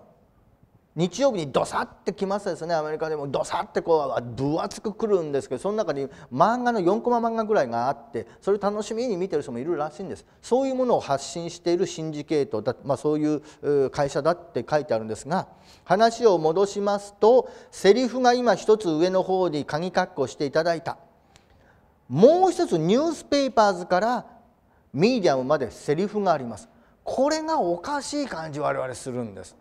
日曜日にどさってきますですねアメリカでもどさってこう分厚くくるんですけどその中に漫画の4コマ漫画ぐらいがあってそれ楽しみに見てる人もいるらしいんですそういうものを発信しているシンジケートだ、まあ、そういう会社だって書いてあるんですが話を戻しますとセリフが今一つ上の方に鍵括弧していただいたもう一つニュースペーパーズからミディアムまでセリフがありますこれがおかしい感じ我々するんです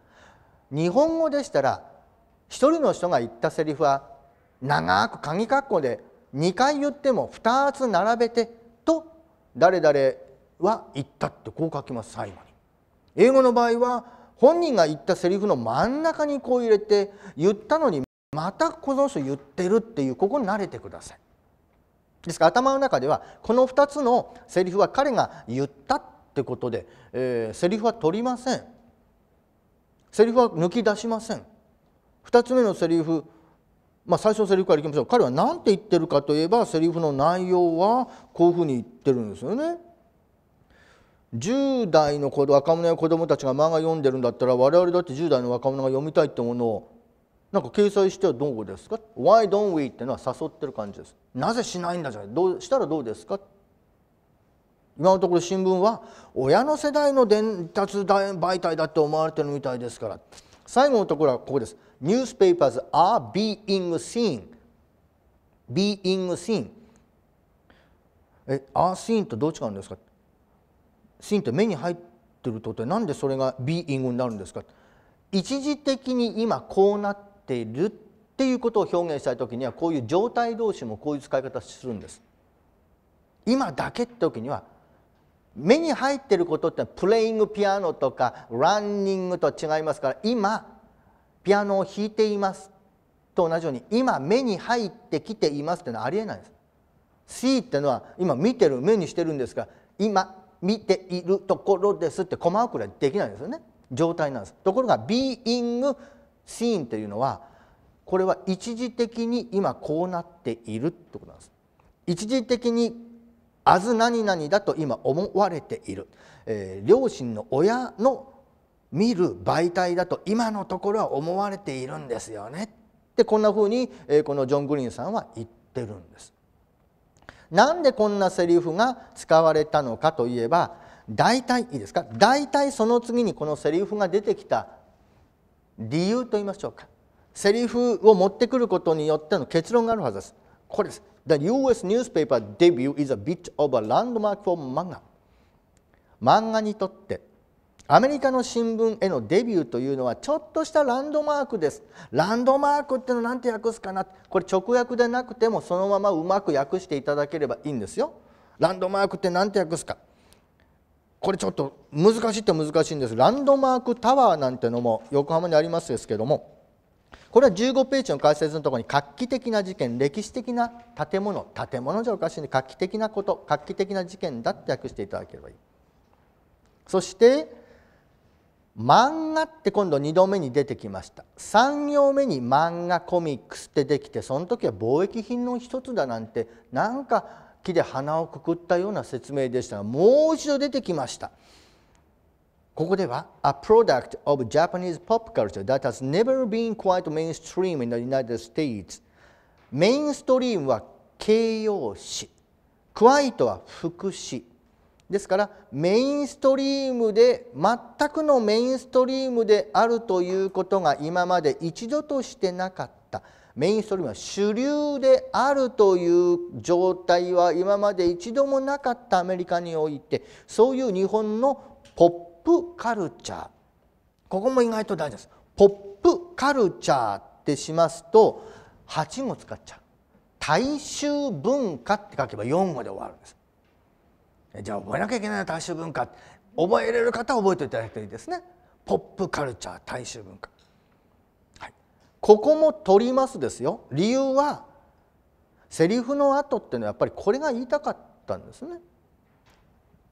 日本語でしたら一人の人が言ったセリフは長く鍵括弧で2回言っても2つ並べてと誰々は言ったってこう書きます最後に。英語の場合は本人が言ったセリフの真ん中にこう入れて言ったのにまたこの人言ってるっていうここに慣れてください。ですから頭の中ではこの2つのセリフは彼が言ったってことで、えー、セリフは取りません。セリフは抜き出しません2つ目のセリフまあ、最初のセリフからいきましょう彼は何て言ってるかといえばセリフの内容はこういうふうに言ってるんですよね。10代の子若者や子どもたちが漫画読んでるんだったら我々だって10代の若者が読みたいってものをなんか掲載してはどうですか ?Why don't we? っていうのは誘ってる感じです。なぜしないんだじゃないどうしたらどうですか今のところ新聞は親の世代の伝達媒体だって思われてるみたいですから最後のところはここですニュースペーパーズア are being seen being seen え、are seen とどう違うんですか seen って目に入ってるとってなんでそれが being になるんですか一時的に今こうなっているっていうことを表現したい時にはこういう状態同士もこういう使い方するんです今だけって時には目に入ってることってプレイングピアノとかランニングと違いますから今ピアノを弾いていますと同じように今目に入ってきていますってのはありえないです。C ってのは今見てる目にしてるんですが今見ているところですって駒送りはできないですよね状態なんですところが Being Seen というのはこれは一時的に今こうなっているってことなんです一時的にあず何々だと今思われている、えー、両親の親の見る媒体だと今のところは思われているんですよねってこんな風に、えー、このジョン・グリーンさんは言ってるんです。なんでこんなセリフが使われたのかといえば大体いいですか大体その次にこのセリフが出てきた理由と言いましょうかセリフを持ってくることによっての結論があるはずですこれです。The US newspaper debut is a bit of a landmark for manga. 漫画にとってアメリカの新聞へのデビューというのはちょっとしたランドマークです。ランドマークってのなんて訳すかなこれ直訳でなくてもそのままうまく訳していただければいいんですよ。ランドマークってなんて訳すかこれちょっと難しいって難しいんですランドマークタワーなんてのも横浜にありますですけどもこれは15ページの解説のところに画期的な事件歴史的な建物建物じゃおかしいね画期的なこと画期的な事件だって訳していただければいいそして漫画って今度2度目に出てきました3行目に漫画コミックスってできてその時は貿易品の一つだなんてなんか木で鼻をくくったような説明でしたがもう一度出てきましたここでは、a product of Japanese pop culture that has never been quite mainstream in the United States。メインストリームは形容詞、quite は副詞。ですからメインストリームで全くのメインストリームであるということが今まで一度としてなかったメインストリームは主流であるという状態は今まで一度もなかったアメリカにおいてそういう日本のポッププカルチャーここも意外と大事ですポップカルチャーってしますと8語使っちゃう大衆文化って書けば4語で終わるんですじゃあ覚えなきゃいけないな大衆文化覚えれる方は覚えていただくといいですねポップカルチャー大衆文化、はい、ここも取りますですよ理由はセリフの後っていうのはやっぱりこれが言いたかったんですね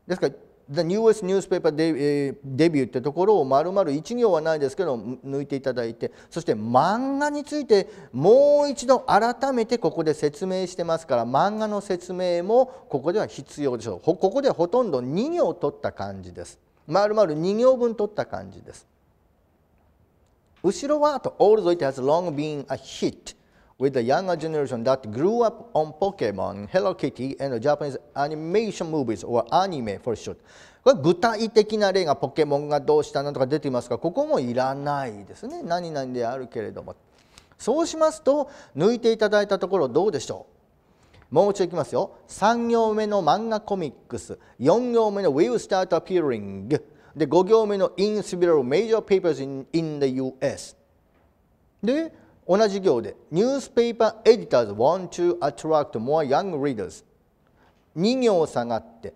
ですから The newest newspaper debut ってところを丸々1行はないですけど抜いていただいてそして漫画についてもう一度改めてここで説明してますから漫画の説明もここでは必要でしょうここでほとんど2行取った感じです丸々2行分取った感じです後ろはあと Although it has long been a hit with the younger generation that grew up on Pokemon, Hello Kitty, and Japanese animation movies or anime for short. これ具体的な例がポケモンがどうしたなとか出ていますがここもいらないですね何々であるけれどもそうしますと抜いていただいたところどうでしょうもう一度いきますよ3行目の漫画コミックス4行目の Will Start Appearing で5行目の In Several Major Papers in, in the US で同じ行で Newspaper editors want to attract more young readers 2行下がって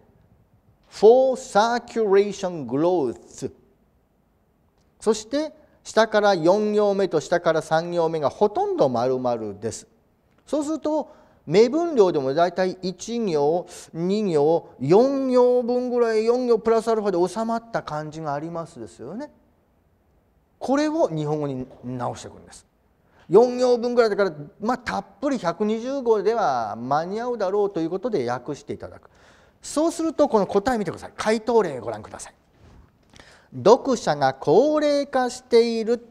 for circulation growth そして下から4行目と下から3行目がほとんど丸々ですそうすると目分量でもだいたい1行2行4行分ぐらい4行プラスアルファで収まった感じがありますですよねこれを日本語に直していくんです4行分ぐらいだから、まあ、たっぷり120号では間に合うだろうということで訳していただくそうするとこの答え見てください回答例ご覧ください読者が高齢化している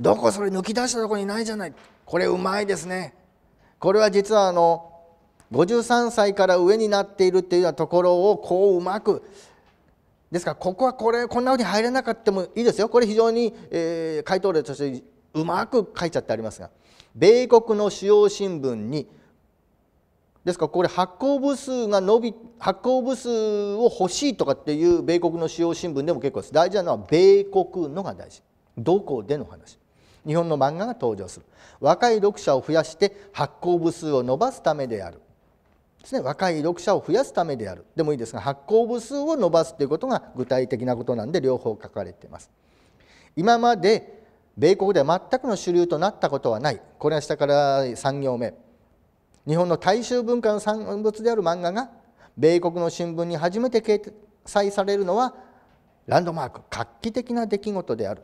どこそれ抜き出したとこにないじゃないこれうまいですねこれは実はあの53歳から上になっているっていうようなところをこううまくですからここはこれこんなふうに入れなかったもいいですよこれ非常に、えー、回答例としてうまく書いちゃってありますが米国の主要新聞にですからこれ発行部数が伸び発行部数を欲しいとかっていう米国の主要新聞でも結構です大事なのは米国のが大事どこでの話日本の漫画が登場する若い読者を増やして発行部数を伸ばすためであるですね若い読者を増やすためであるでもいいですが発行部数を伸ばすということが具体的なことなんで両方書かれています今まで米国では全くの主流となったことはないこれは下から3行目日本の大衆文化の産物である漫画が米国の新聞に初めて掲載されるのはランドマーク画期的な出来事である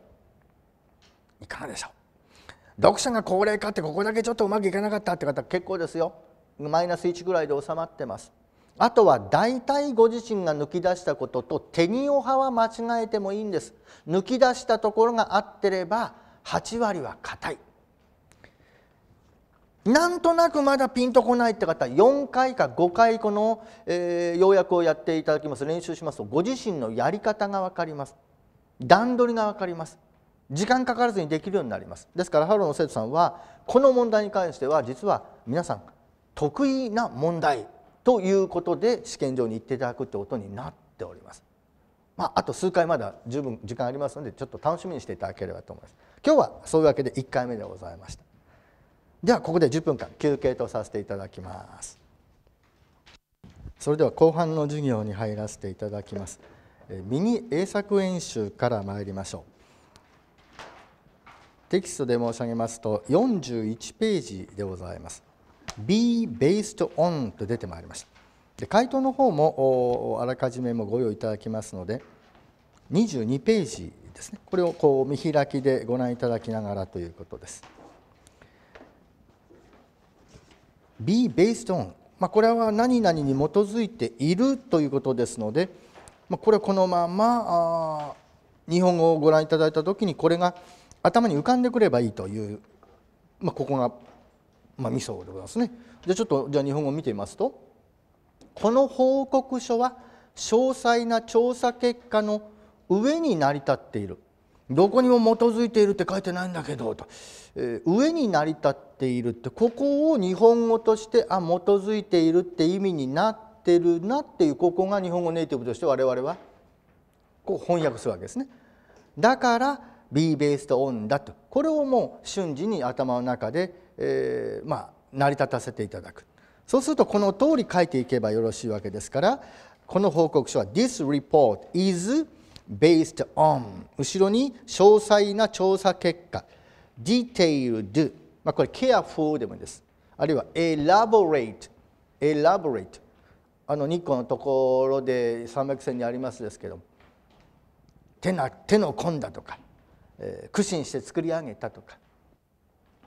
いかがでしょう読者が高齢化ってここだけちょっとうまくいかなかったって方結構ですよマイナス1ぐらいで収まってますあとは大体ご自身が抜き出したことと手におは間違えてもいいんです抜き出したところがあってれば8割は硬いなんとなくまだピンとこないって方4回か5回この、えー、要約をやっていただきます練習しますとご自身のやり方が分かります段取りが分かります時間かからずにできるようになりますですからハローの生徒さんはこの問題に関しては実は皆さん得意な問題ということで試験場に行っていただくってことになっております。まあ、あと数回まだ十分時間ありますのでちょっと楽しみにしていただければと思います。今日はそういうわけで1回目でございましたではここで10分間休憩とさせていただきますそれでは後半の授業に入らせていただきますミニ英作演習から参りましょうテキストで申し上げますと41ページでございます Be based on と出てまいりましたで回答の方もあらかじめもご用意いただきますので22ページですねこれをこう見開きでご覧いただきながらということです be based on まあ、これは何々に基づいているということですので、まあ、これはこのまま日本語をご覧いただいた時にこれが頭に浮かんでくればいいという、まあ、ここが、まあ、ミソでございますね。じゃちょっとじゃ日本語を見てみますとこの報告書は詳細な調査結果の上に成り立っているどこにも基づいているって書いてないんだけどと、えー、上に成り立っているってここを日本語としてあ基づいているって意味になってるなっていうここが日本語ネイティブとして我々はこう翻訳するわけですね。だから be based on だとこれをもう瞬時に頭の中で、えー、まあ成り立たせていただくそうするとこの通り書いていけばよろしいわけですからこの報告書は This report is based on 後ろに詳細な調査結果 detailed まあこれ careful でもいいですあるいは elaborate elaborate あの日個のところで三百線にありますですけど手な手の込んだとか、えー、苦心して作り上げたとか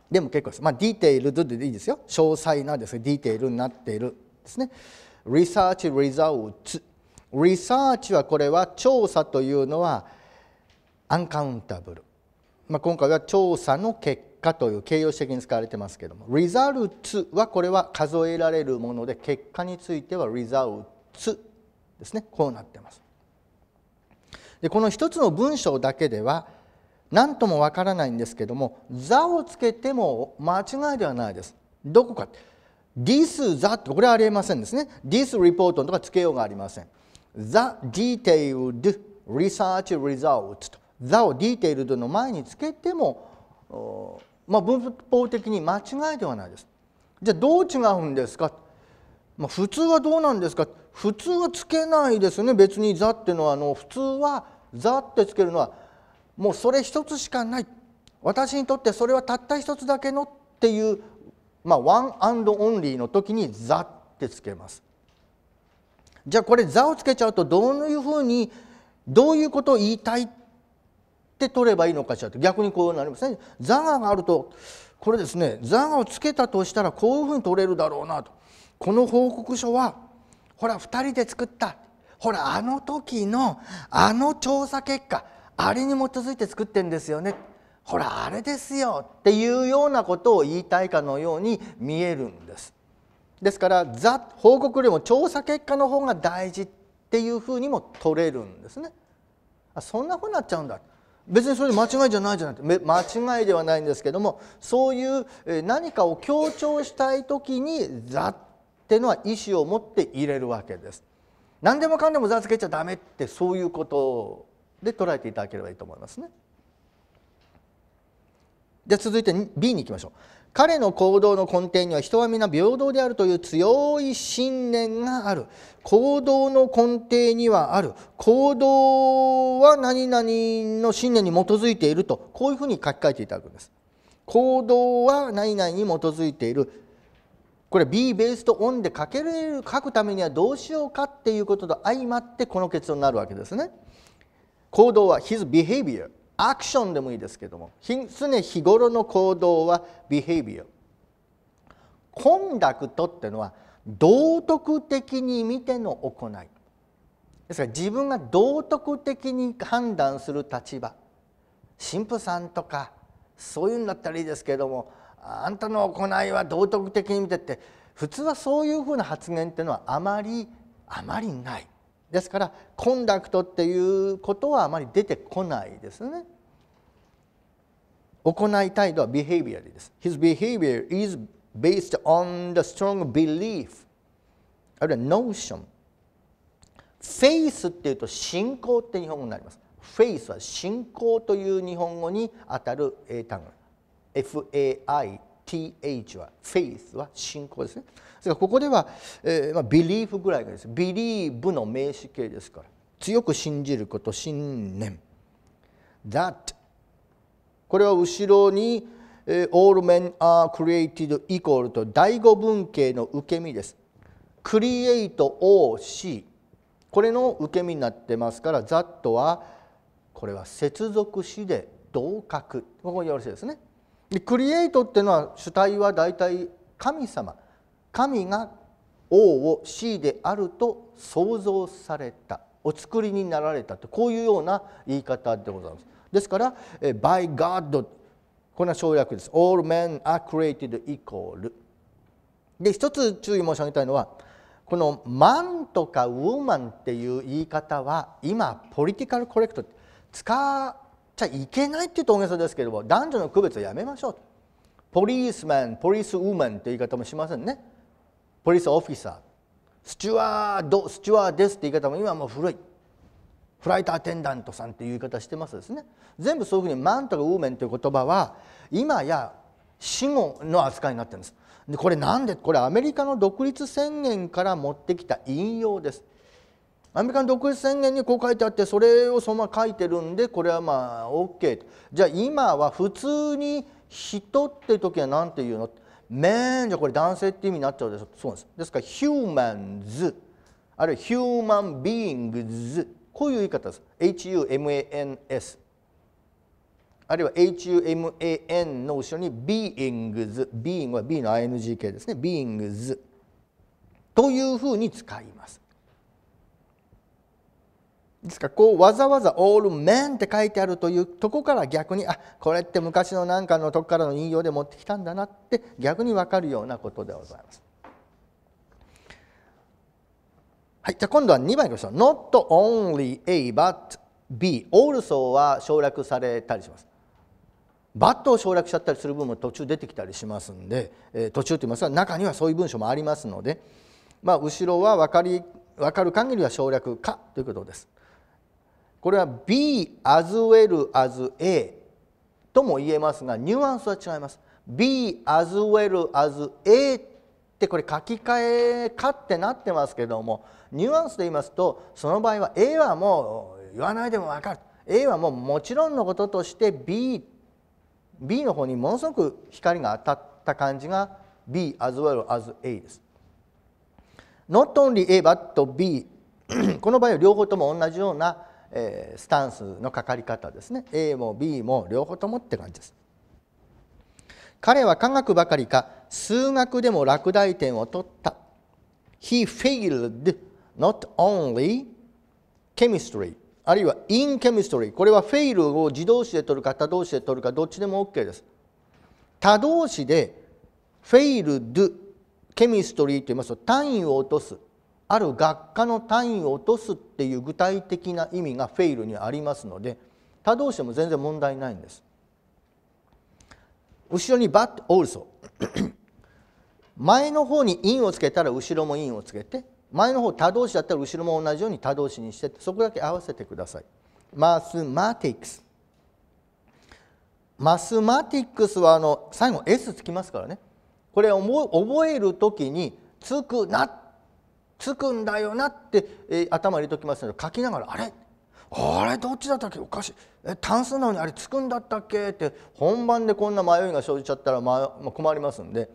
でも結構ですまあディテールドでいいですよ詳細なですディテールになっているですね research results リサーチはこれは調査というのはアンカウンタブル、まあ、今回は調査の結果という形容詞的に使われてますけどもリザルツはこれは数えられるもので結果についてはリザルツですねこうなってますでこの一つの文章だけでは何ともわからないんですけども「座」をつけても間違いではないですどこか This 座ってこれはありえませんですね This report とかつけようがありません the detailed research result と the を detailed の前につけても、まあ、文法的に間違いではないです。じゃあどう違うんですか、まあ、普通はどうなんですか普通はつけないですね別に「ザ」っていうのはあの普通は「ザ」ってつけるのはもうそれ一つしかない私にとってそれはたった一つだけのっていう、まあ、ワンアンドオンリーの時に「ザ」ってつけます。じゃあこれ「座」をつけちゃうとどういうふうにどういうことを言いたいって取ればいいのかしら逆にこうなりますね。座があるとこれですね座をつけたとしたらこういうふうに取れるだろうなとこの報告書はほら2人で作ったほらあの時のあの調査結果あれに基づいて作ってんですよねほらあれですよっていうようなことを言いたいかのように見えるんです。ですからザ報告よりも調査結果の方が大事っていうふうにも取れるんですね。あそんなふうになっちゃうんだ別にそれ間違いじゃないじゃない間違いではないんですけどもそういう何かを強調したい時に「座」ってのは意思を持って入れるわけです。何でもかんでも「座」つけちゃダメってそういうことで捉えていただければいいと思いますね。で続いて B に行きましょう。彼の行動の根底には人は皆平等であるという強い信念がある行動の根底にはある行動は何々の信念に基づいているとこういうふうに書き換えていただくんです行動は何々に基づいているこれ B ベースとオンで書ける書くためにはどうしようかっていうことと相まってこの結論になるわけですね行動は his behavior アクションでもいいですけども常日頃の行動はビヘイビアコンダクトっていうのは道徳的に見ての行いですから自分が道徳的に判断する立場神父さんとかそういうんだったらいいですけどもあんたの行いは道徳的に見てって普通はそういうふうな発言っていうのはあまりあまりないですからコンダクトっていうことはあまり出てこないですね行い態度は behavior です His behavior is based on the strong belief あるいは notion Faith っていうと信仰って日本語になります Faith は信仰という日本語にあたる英単語 FAITH はフェイスは信仰ですねですここでは、えー、まあ、ビリーフぐらいですビリーブの名詞形ですから強く信じること信念 that これは後ろに all men are created equal と第五文型の受け身です create OC これの受け身になってますから that はこれは接続詞で同格ここによろしいですねクリエイトっていうのは主体は大体神様神が王を死であると創造されたお作りになられたとこういうような言い方でございます。ですから「by God」これは省略です。All men are created equal で一つ注意申し上げたいのはこの「マン」とか「ウーマン」っていう言い方は今ポリティカルコレクト使っちゃいけないっていうと大げさですけれども男女の区別はやめましょうポリースマンポリースウーマンって言い方もしませんね。ポリスオフィサースチュワードスチュワーですって言い方も今もう古いフライトアテンダントさんっていう言い方してますですね全部そういうふうにマンとかウーメンという言葉は今や死語の扱いになってるんですでこれなんでこれアメリカの独立宣言から持ってきた引用ですアメリカの独立宣言にこう書いてあってそれをそのまま書いてるんでこれはまあ OK じゃあ今は普通に人って時は何て言うのって m e じゃこれ男性って意味になっちゃうでしょそうなんですですから humans あるいは human beings こういう言い方です humans あるいは human の後ろに beings being は b の ing 形ですね beings というふうに使いますですからこうわざわざ「all men」って書いてあるというとこから逆にあこれって昔の何かのとこからの引用で持ってきたんだなって逆に分かるようなことでございます。はい、じゃあ今度は2番いきましょう。Not only A but B also は省略されたりします。バットを省略しちゃったりする部分も途中出てきたりしますんで、えー、途中と言いますが中にはそういう文章もありますので、まあ、後ろは分かり分かる限りは省略かということです。これは B as well as A とも言えますがニュアンスは違います B as well as A ってこれ書き換えかってなってますけどもニュアンスで言いますとその場合は A はもう言わないでも分かる A はもうもちろんのこととして B, B の方にものすごく光が当たった感じが B as well as A です。Not only A but B この場合は両方とも同じようなえスタンスのかかり方ですね A も B も両方ともって感じです。彼は科学ばかりか数学でも落第点を取った。He failed not only chemistry あるいは in chemistry これはフェイルを自動詞で取るか他動詞で取るかどっちでも OK です。他動詞でフェイルドケミストリーと言いますと単位を落とすある学科の単位を落とすっていう具体的な意味がフェイルにありますので他動詞も全然問題ないんです。後ろに「but also」前の方に「in」をつけたら後ろも「in」をつけて前の方他動詞だったら後ろも同じように他動詞にしてそこだけ合わせてください。マスマティックスマスマティックスはあの最後 S つきますからねこれ覚える時に「つくな」っつくんだよなって、えー、頭入れときますので書きながらあれあれどっちだったっけおかしいえ単数なのにあれつくんだったっけって本番でこんな迷いが生じちゃったら、ままあ、困りますんで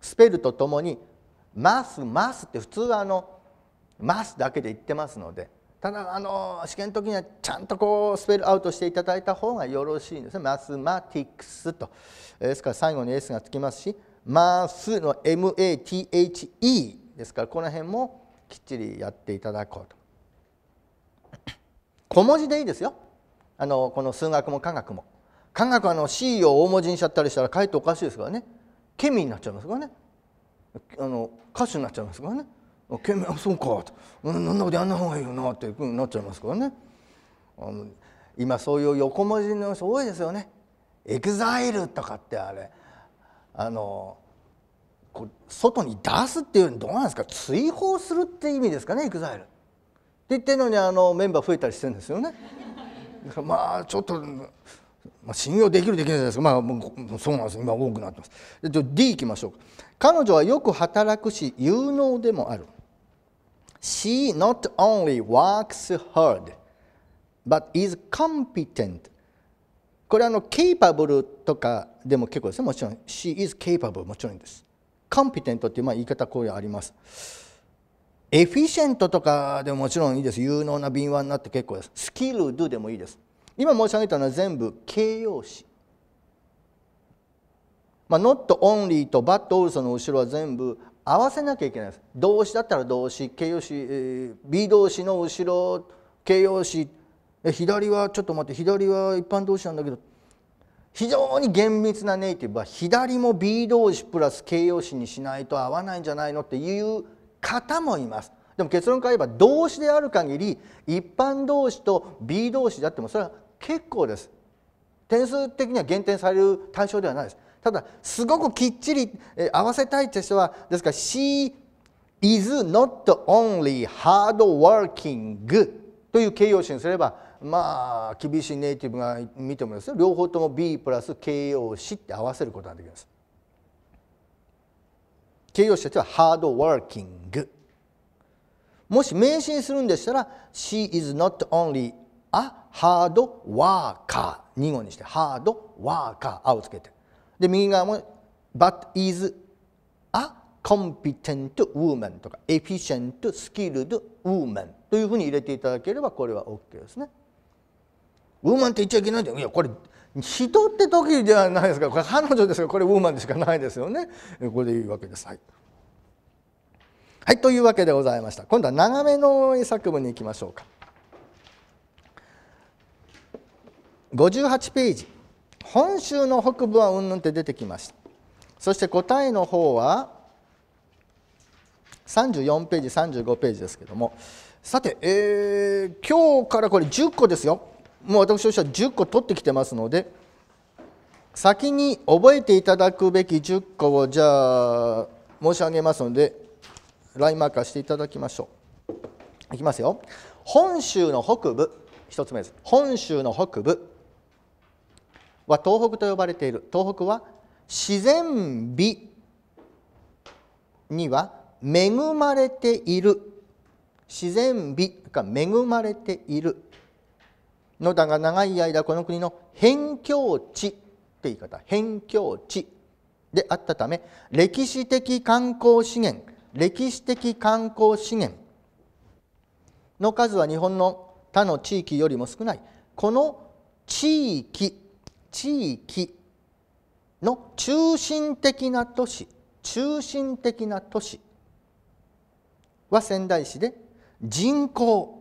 スペルとともに「ますます」って普通はあの「ます」だけで言ってますのでただあの試験の時にはちゃんとこうスペルアウトしていただいた方がよろしいんですね。マスマティクスとですから最後に S がつきますし「ます」の MATHE ですからこの辺もきっちりやっていただこうと 小文字でいいですよあのこの数学も科学も科学あの C を大文字にしちゃったりしたらかえっておかしいですからねケミになっちゃいますからねあの歌手になっちゃいますからねケミあそうかと、何ん、なんことやんない方がいいよなっていうふうになっちゃいますからねあの今そういう横文字の人多いですよねエグザイルとかってあれあのこう外に出すっていうのどうなんですか追放するって意味ですかね EXILE って言ってるのにあのメンバー増えたりしてるんですよね。だからまあちょっと、まあ、信用できるできないですかまあもうそうなんです今多くなってます。じゃ D いきましょう彼女はよく働くし有能でもある。She not only works hard but is competent これあの capable とかでも結構ですねもちろん She is capable もちろんですカンピテントっていうまあ言い方こういうあります。エフィシェントとかでももちろんいいです。有能な敏腕になって結構です。スキルドでもいいです。今申し上げたのは全部形容詞。まあ、not only と but also の後ろは全部合わせなきゃいけないです。動詞だったら動詞、形容詞、えー、B 動詞の後ろ、形容詞、左はちょっと待って、左は一般動詞なんだけど、非常に厳密なネイティブは左も B 動詞プラス形容詞にしないと合わないんじゃないのっていう方もいますでも結論から言えば動詞である限り一般動詞と B 動詞であってもそれは結構です点数的には減点される対象ではないですただすごくきっちり合わせたいって人はですから She is not only hard working という形容詞にすればまあ厳しいネイティブが見てもですね両方とも B プラス形容詞って合わせることができます。形容詞たちはハードワーキングもし名詞にするんでしたら「She is not only a hard worker」2語にして「hard worker」「あ」をつけてで右側も「but is a competent woman」とか「efficient skilled woman」というふうに入れていただければこれは OK ですね。ウーマンって言っちゃいけないんだよいやこれ人って時ではないですかこれ彼女ですがこれウーマンでしかないですよねこれでいいわけですはい、はい、というわけでございました今度は長めの作文に行きましょうか58ページ「本州の北部はうんぬん」って出てきましたそして答えの方は34ページ35ページですけどもさて、えー、今日からこれ10個ですよもう私としては10個取ってきてますので先に覚えていただくべき10個をじゃあ申し上げますのでラインマーカーしていただきましょういきますよ本州の北部1つ目です本州の北部は東北と呼ばれている東北は自然美には恵まれている自然美恵まれている野田が長い間この国の辺境地って言い方辺境地であったため歴史的観光資源歴史的観光資源の数は日本の他の地域よりも少ないこの地域地域の中心的な都市中心的な都市は仙台市で人口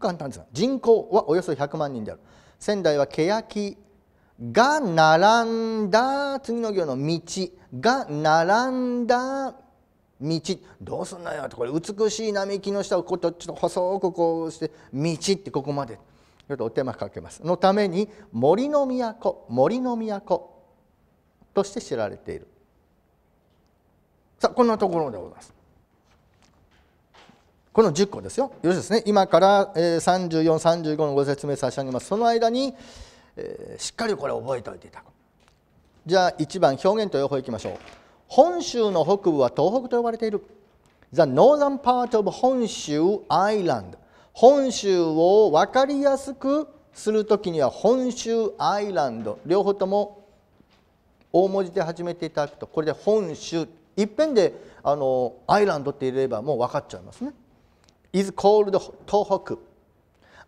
簡単です人口はおよそ100万人である仙台は欅が並んだ次の行の道が並んだ道どうすんのよってこれ美しい並木の下をこうちょっと細くこうして道ってここまでちょっとお手間かけますのために森の都森の都として知られているさあこんなところでございますこの10個ですよ。よろしいですね。今から34、35のご説明差し上げます。その間に、えしっかりこれ覚えておいていただく。じゃあ1番表現と予報いきましょう。本州の北部は東北と呼ばれている。The northern part of 本州 island。本州を分かりやすくするときには本州アイランド両方とも大文字で始めていただくとこれで本州いっぺんであのアイランドって入れればもう分かっちゃいますね。is called 東北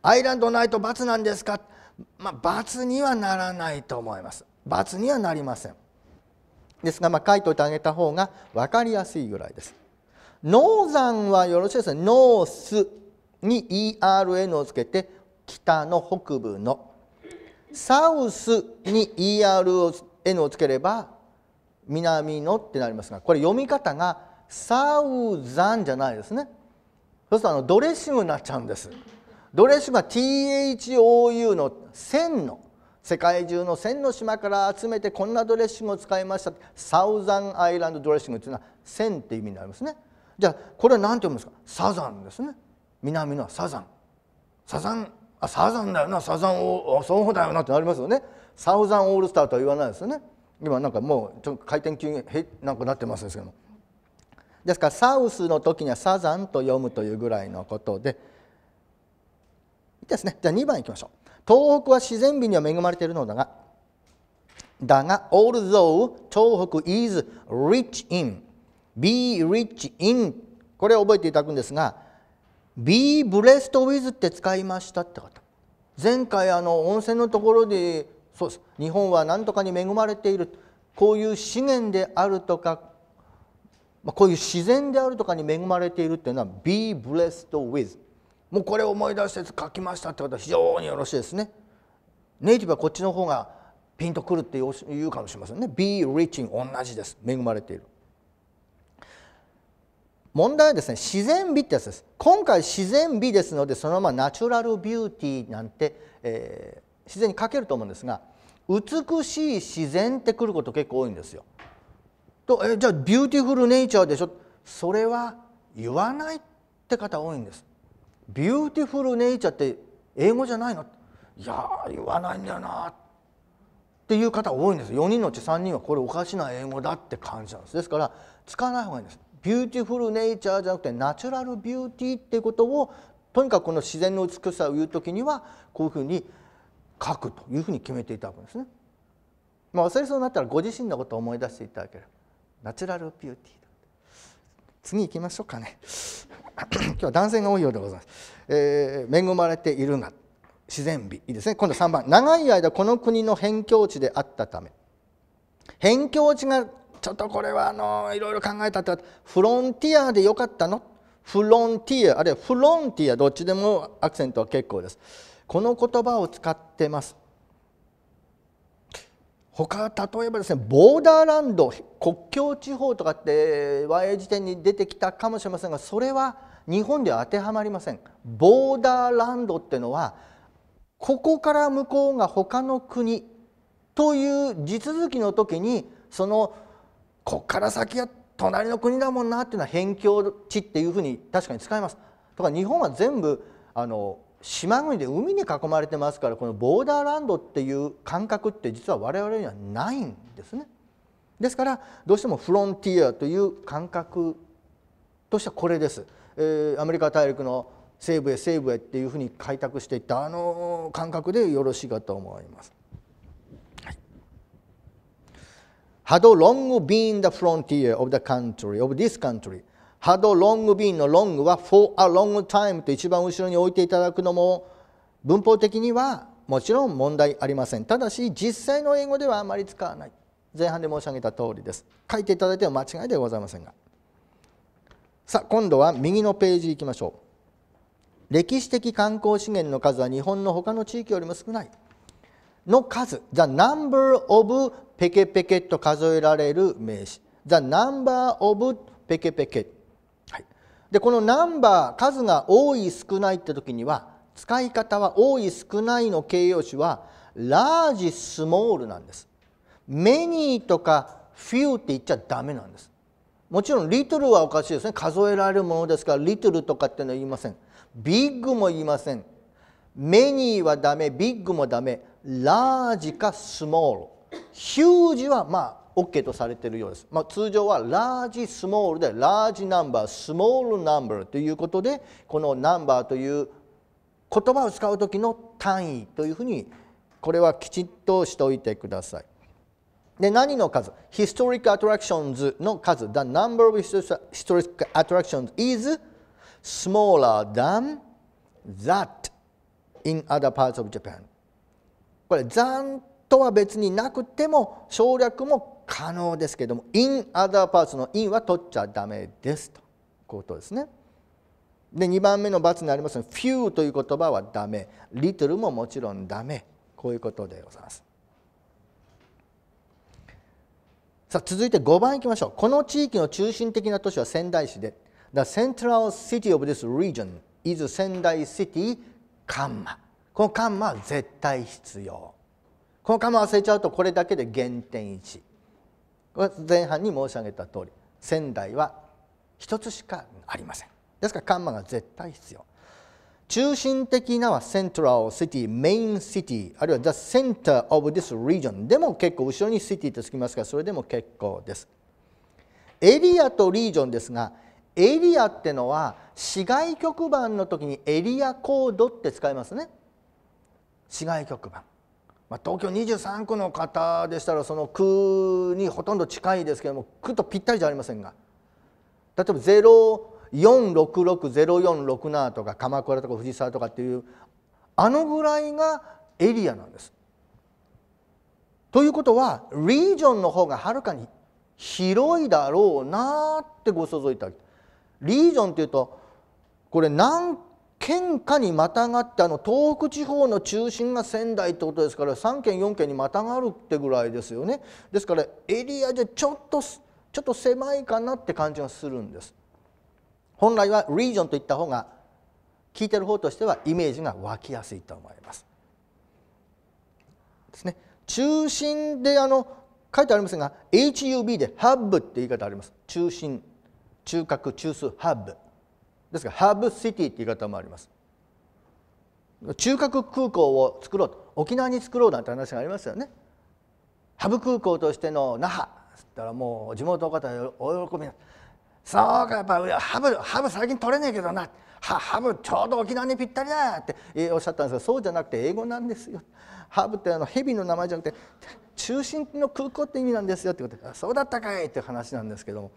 アイランドないと罰なんですか、まあ、罰にはならないと思います罰にはなりませんですが、まあ、書いといてあげた方が分かりやすいぐらいですノーザンはよろしいですねノースに ERN をつけて北の北部のサウスに ERN をつければ南のってなりますがこれ読み方がサウザンじゃないですねそうするとあのドレッシングになっちゃうんですドレッシングは THOU の1の世界中の1の島から集めてこんなドレッシングを使いましたサウザンアイランドドレッシングというのは1って意味になりますねじゃあこれは何て読むんですかサザンですね南のサザンサザンあサザンだよなサザンオーそうだよなってなりますよねサウザンオールスターとは言わないですよね今なんかもうちょっと回転急になんかなってますけどもですからサウスの時にはサザンと読むというぐらいのことでいいですねじゃあ2番いきましょう東北は自然美には恵まれているのだがだが although 東北 is rich in be rich in これを覚えていただくんですが be blessed with って使いましたってこと前回あの温泉のところでそうです日本は何とかに恵まれているこういう資源であるとかまあ、こういう自然であるとかに恵まれているっていうのは「be blessed with」もうこれを思い出して書きましたってことは非常によろしいですね。ネイティブはこっちの方がピンとくるって言うかもしれませんね。be r ッ c h in 同じです。恵まれている。問題はですね自然美ってやつです今回自然美ですのでそのままナチュラルビューティーなんて、えー、自然に書けると思うんですが美しい自然ってくること結構多いんですよとえじゃあビューティフルネイチャーでしょそれは言わないって方多いんですビューティフルネイチャーって英語じゃないのいや言わないんだよなっていう方多いんです4人のうち3人はこれおかしな英語だって感じなんですですから使わない方がいいんですビューティフルネイチャーじゃなくてナチュラルビューティーっていうことをとにかくこの自然の美しさを言うときにはこういうふうに書くというふうに決めていただくんですね。まあ、忘れそうになったらご自身のことを思い出していただければナチュラルビューティー次行きましょうかね 今日は男性が多いようでございます、えー、恵まれているが自然美いいですね今度3番長い間この国の辺境地であったため辺境地がちょっとこれはあのいろいろ考えたってフロンティアでよかったのフロンティアあるいはフロンティアどっちでもアクセントは結構ですこの言葉を使ってます他例えばですねボーダーランド国境地方とかって和英辞典に出てきたかもしれませんがそれは日本では当てはまりませんボーダーランドっていうのはここから向こうが他の国という地続きの時にそのこっから先は隣の国だもんなっていうのは辺境地っていうふうに確かに使います。とか日本は全部あの島国で海に囲まれてますからこのボーダーランドっていう感覚って実は我々にはないんですね。ですからどうしてもフロンティアという感覚としてはこれです。えー、アメリカ大陸の西部へ西部へっていうふうに開拓していったあの感覚でよろしいかと思います。Had long been the frontier of the country, of this country, ハドロングビンのロングは for a long time と一番後ろに置いていただくのも文法的にはもちろん問題ありませんただし実際の英語ではあまり使わない前半で申し上げた通りです書いていただいても間違いではございませんがさあ今度は右のページいきましょう歴史的観光資源の数は日本の他の地域よりも少ないの数 The number of ペケペケと数えられる名詞 The number of ペケペケでこのナンバー数が多い少ないって時には使い方は多い少ないの形容詞はラージスモールなんです。メニーとかフィューって言っちゃダメなんです。もちろんリトルはおかしいですね数えられるものですからリトルとかっていうのは言いませんビッグも言いませんメニーはダメビッグもダメラージかスモールヒュージはまあ OK とされているようです、まあ、通常はラージスモールでラージナンバースモールナンバーということでこのナンバーという言葉を使う時の単位というふうにこれはきちっとしておいてくださいで何の数 ?Historic Attractions の数 The number of historic attractions is smaller than that in other parts of Japan これ t h とは別になくても省略も可能ですけども in other parts の in は取っちゃダメですとことですね。で2番目の×にありますの few という言葉はダメ little ももちろんダメこういうことでございます。さあ続いて5番いきましょう。この地域の中心的な都市は仙台市で The central city of this region is 仙台 city カンマこのカンマは絶対必要このカンマ忘れちゃうとこれだけで減点1前半に申し上げた通り仙台は一つしかありませんですからカンマが絶対必要中心的なはセントラルシティ、メインシティ、あるいは the center of this region でも結構後ろにシティとつきますが、それでも結構です。エリアとリージョンですが、エリアってのは市外局番の時にエリアコードって使いますね。市外局番。まあ、東京23区の方でしたらその区にほとんど近いですけども区とぴったりじゃありませんが例えば04660467とか鎌倉とか藤沢とかっていうあのぐらいがエリアなんです。ということはリージョンの方がはるかに広いだろうなってご想像いただきリージョンっていうとこれ何県下にまたがってあの東北地方の中心が仙台ってことですから3県4県にまたがるってぐらいですよねですからエリアじゃちょっとちょっと狭いかなって感じがするんです本来はリージョンといった方が聞いてる方としてはイメージが湧きやすいと思いますですね中心であの書いてありますが HUB でハブって言い方あります中心中核中枢ハブですからハーブシティって言い方もあります中核空港を作ろうと沖縄に作ろうなんて話がありますよねハブ空港としての那覇っつったらもう地元の方お喜びそうかやっぱハブハブ最近取れねえけどなハブちょうど沖縄にぴったりだっておっしゃったんですがそうじゃなくて英語なんですよハブってあの蛇の名前じゃなくて中心の空港って意味なんですよってことでそうだったかいって話なんですけども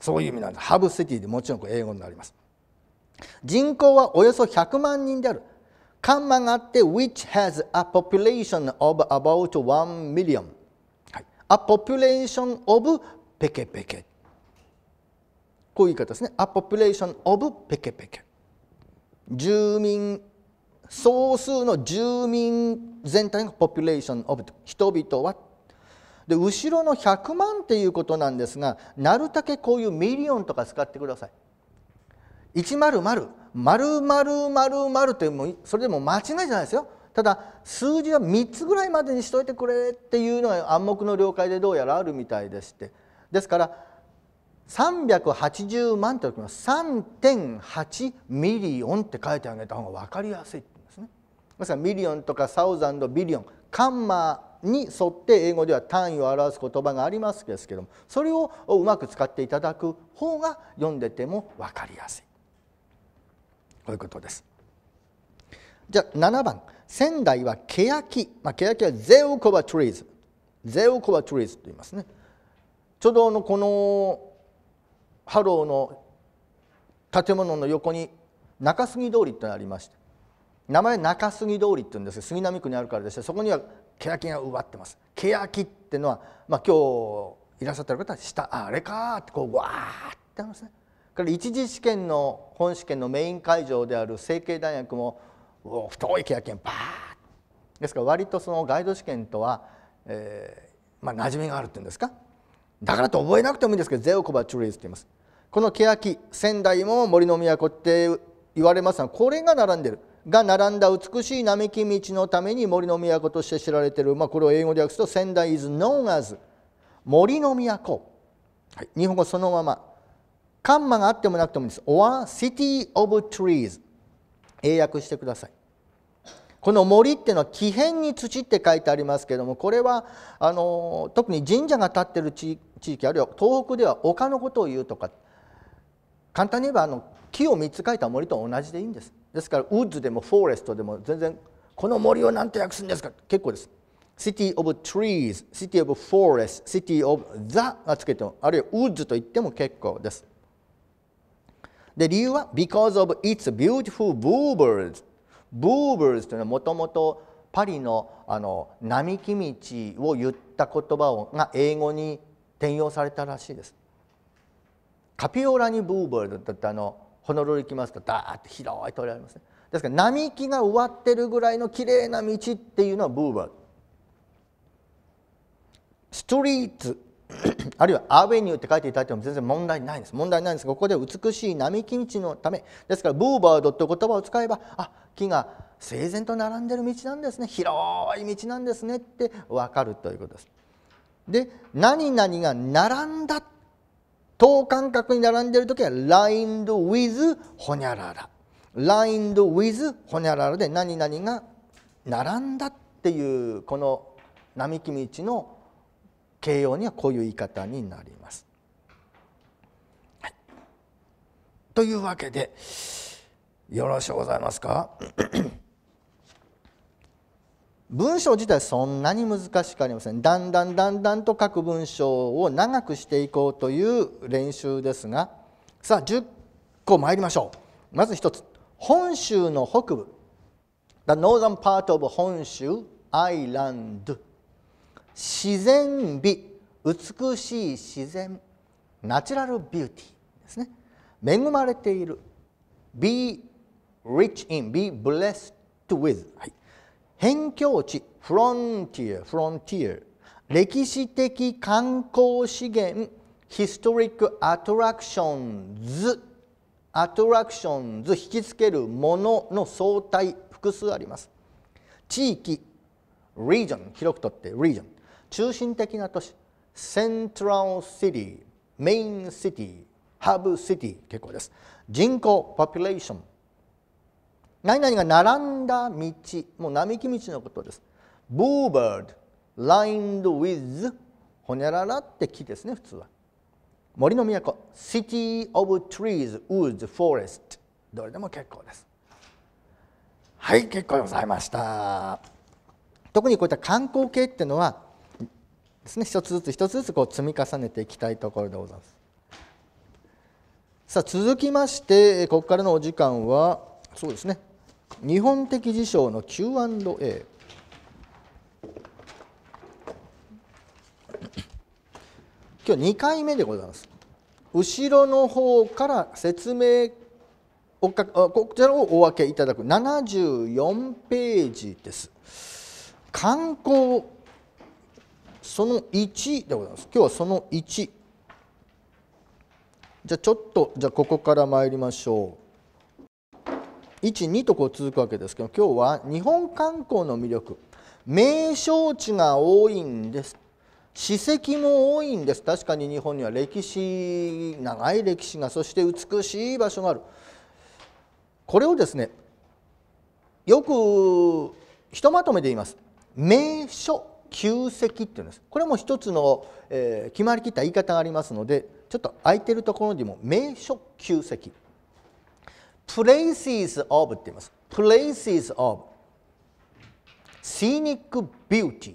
そういう意味なんですハブシティでもちろん英語になります人口はおよそ100万人であるカンマがあって which has a population of about 1 million、はい、a population of ペケペケこういう言い方ですね a population of ペケペケ住民総数の住民全体が population of 人々はで後ろの100万っていうことなんですがなるだけこういうミリオンとか使ってください100丸丸丸丸というもそれでも間違いじゃないですよただ数字は3つぐらいまでにしといてくれっていうのが暗黙の了解でどうやらあるみたいでしてですから380万って時は3.8ミリオンって書いてあげた方が分かりやすいって言うんですね。ですからミリオンとかサウザンドビリオンカンマに沿って英語では単位を表す言葉がありますですけどもそれをうまく使っていただく方が読んでても分かりやすいこういうことです。じゃあ7番仙台はケヤキ、まあ、ケヤキはゼオコバトリーズゼオコバトリーズと言いますねちょうどのこのハローの建物の横に中杉通りってありまして名前中杉通りっていうんです杉並区にあるからでしてそこには欅が植わってます欅っていうのは、まあ、今日いらっしゃってる方は下ああれかってこうわーってありますねから一次試験の本試験のメイン会場である成蹊大学も太い欅がバーッですから割とそのガイド試験とは、えー、まあ馴染みがあるっていうんですかだからと覚えなくてもいいんですけどゼオコバチュリーズて言いますこの欅仙台も森の都って言われますがこれが並んでるが並んだ美しい並木道のために森の都として知られている、まあ、これを英語で訳すと仙台 is known as 森の都、はい、日本語そのままカンマがあってもなくてもいいです or city of trees 英訳してくださいこの森っていうのは木片に土って書いてありますけどもこれはあの特に神社が建ってる地域あるいは東北では丘のことを言うとか簡単に言えばあの木を3つ書いた森と同じでいいんですですからウッズでもフォーレストでも全然この森を何て訳すんですか結構です City of Trees City of Forest City of the がつけてもあるいはウッズと言っても結構ですで理由は Because of its beautiful b o o b e r s b o o b e r s というのはもともとパリのあの並木道を言った言葉をが英語に転用されたらしいです。カピオラニ・ブーバルだったあのホノルル行きますとダーって広い通りありますねですから並木が終わってるぐらいの綺麗な道っていうのはブーバーストリート あるいはアベニューって書いていただいても全然問題ないんです問題ないんですがここで美しい並木道のためですからブーバードって言葉を使えばあ木が整然と並んでる道なんですね広い道なんですねって分かるということです。で何々が並んだっ等間隔に並んでる時は lined with ほにゃらら lined with ほにゃららで何々が並んだっていうこの並木道の形容にはこういう言い方になります。はい、というわけでよろしゅうございますか文章自体そんなに難しくありませんだんだんだんだんと書く文章を長くしていこうという練習ですがさあ10個参りましょうまず1つ本州の北部 The northern part of 本州 Island 自然美美しい自然ナチュラルビューティーですね恵まれている be rich in be blessed with、はい辺境地フロンティアフロンティア歴史的観光資源ヒストリックアトラクションズアトラクションズ引きつけるものの相対複数あります地域リージョン広くとってリージョン中心的な都市セントラルシティメインシティハブシティ結構です人口ポピュレーション何々が並んだ道、もう並木道のことです。ボーバード、ライン d l i n ほにゃららって木ですね、普通は。森の都、City of Trees, Woods, Forest。どれでも結構です。はい、結構でございました。特にこういった観光系っていうのはですね、一つずつ一つずつこう積み重ねていきたいところでございます。さあ続きましてここからのお時間はそうですね日本的事象の Q&A 今日2回目でございます後ろの方から説明おかこちらをお分けいただく74ページです観光その1でございます今日はその1じゃあちょっとじゃあここから参りましょう12とこう続くわけですけど今日は日本観光の魅力名勝地が多いんです史跡も多いんです確かに日本には歴史長い歴史がそして美しい場所があるこれをですねよくひとまとめで言います名所旧跡っていうんですこれも一つの、えー、決まりきった言い方がありますのでちょっと空いてるところにも名所旧跡 places of って言います places of scenic beauty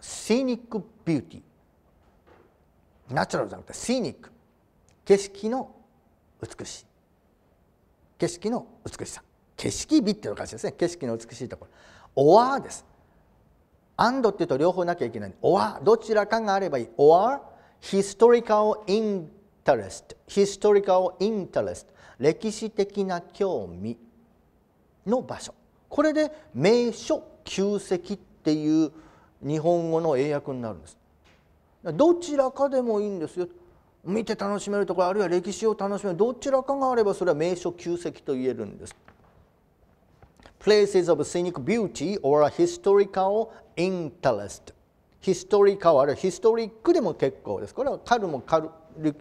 scenic beauty ナチュラルじゃなくて scenic 景色の美しい景色の美しさ景色美っていうのがですね景色の美しいところ or です and っていうと両方なきゃいけない or どちらかがあればいい or historical interest historical interest 歴史的な興味の場所これで名所旧跡っていう日本語の英訳になるんですどちらかでもいいんですよ見て楽しめるところあるいは歴史を楽しめるどちらかがあればそれは名所旧跡と言えるんです Places of scenic beauty or a historical interest historical あるいは historic でも結構ですこれはカルもカル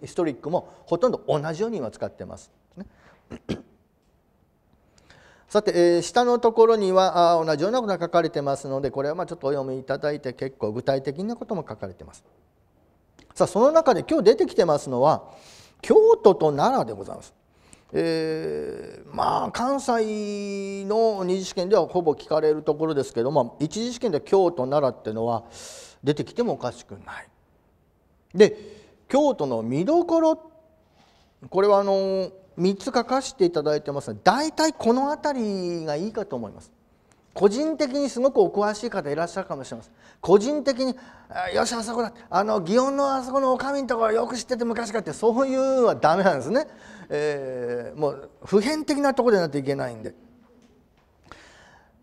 ヒストリックもほとんど同じように今使ってます さて、えー、下のところにはあ同じようなことが書かれてますのでこれはまあちょっとお読みいただいて結構具体的なことも書かれてます。さあその中で今日出てきてますのは京都と奈良でございます。えー、まあ関西の二次試験ではほぼ聞かれるところですけども一次試験で京都奈良っていうのは出てきてもおかしくない。で京都の見どころこれはあの3つ書かせていただいてます大体この辺りがいいかと思います。個人的にすごくお詳しい方いらっしゃるかもしれません個人的に「よしあそこだあの祇園のあそこのおかみのところよく知ってて昔から」ってそういうのはダメなんですね、えー、もう普遍的なところでなきゃいけないんで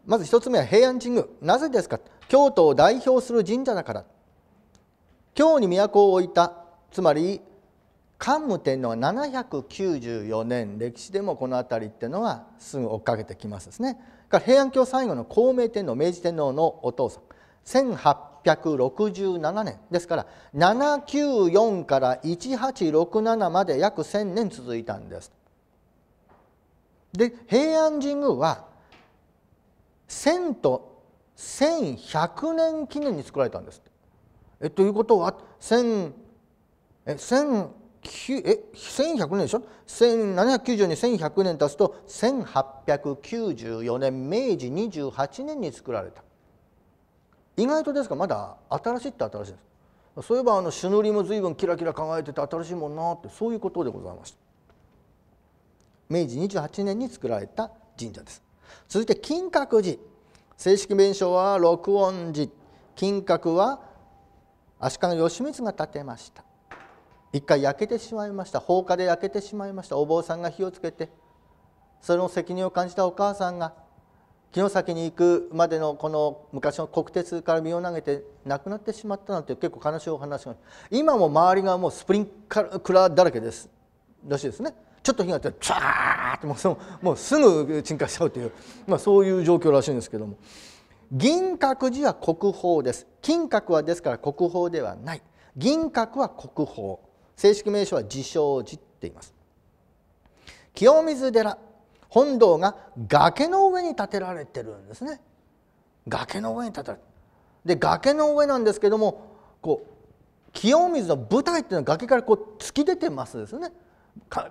まず1つ目は平安神宮なぜですか京都を代表する神社だから京に都を置いたつまり桓武天皇は794年歴史でもこの辺りっていうのはすぐ追っかけてきますですね。から平安京最後の孝明天皇明治天皇のお父さん1867年ですから794から1867まで約1,000年続いたんです。で平安神宮は1000と1100年記念に作られたんです。えということは1 0 0 0え1100年でしょ1790年1100年たすと1894年明治28年に作られた意外とですかまだ新しいって新しいですそういえばあの朱塗りも随分キラキラ輝いてて新しいもんなってそういうことでございました明治28年に作られた神社です続いて金閣寺正式名称は六音寺金閣は足利義満が建てました一回焼けてしまいました放火で焼けてしまいましたお坊さんが火をつけてその責任を感じたお母さんが城崎に行くまでのこの昔の国鉄から身を投げて亡くなってしまったなんて結構悲しいお話が今も周りがもうスプリンクラーだらけですらしいですねちょっと火があってチャーってもうそのもうすぐ鎮火しちゃうという、まあ、そういう状況らしいんですけども銀閣寺は国宝です金閣はですから国宝ではない銀閣は国宝正式名称は自称寺っています清水寺本堂が崖の上に建てられてるんですね崖の上に建てられてで崖の上なんですけどもこう清水の舞台っていうのは崖からこう突き出てますですね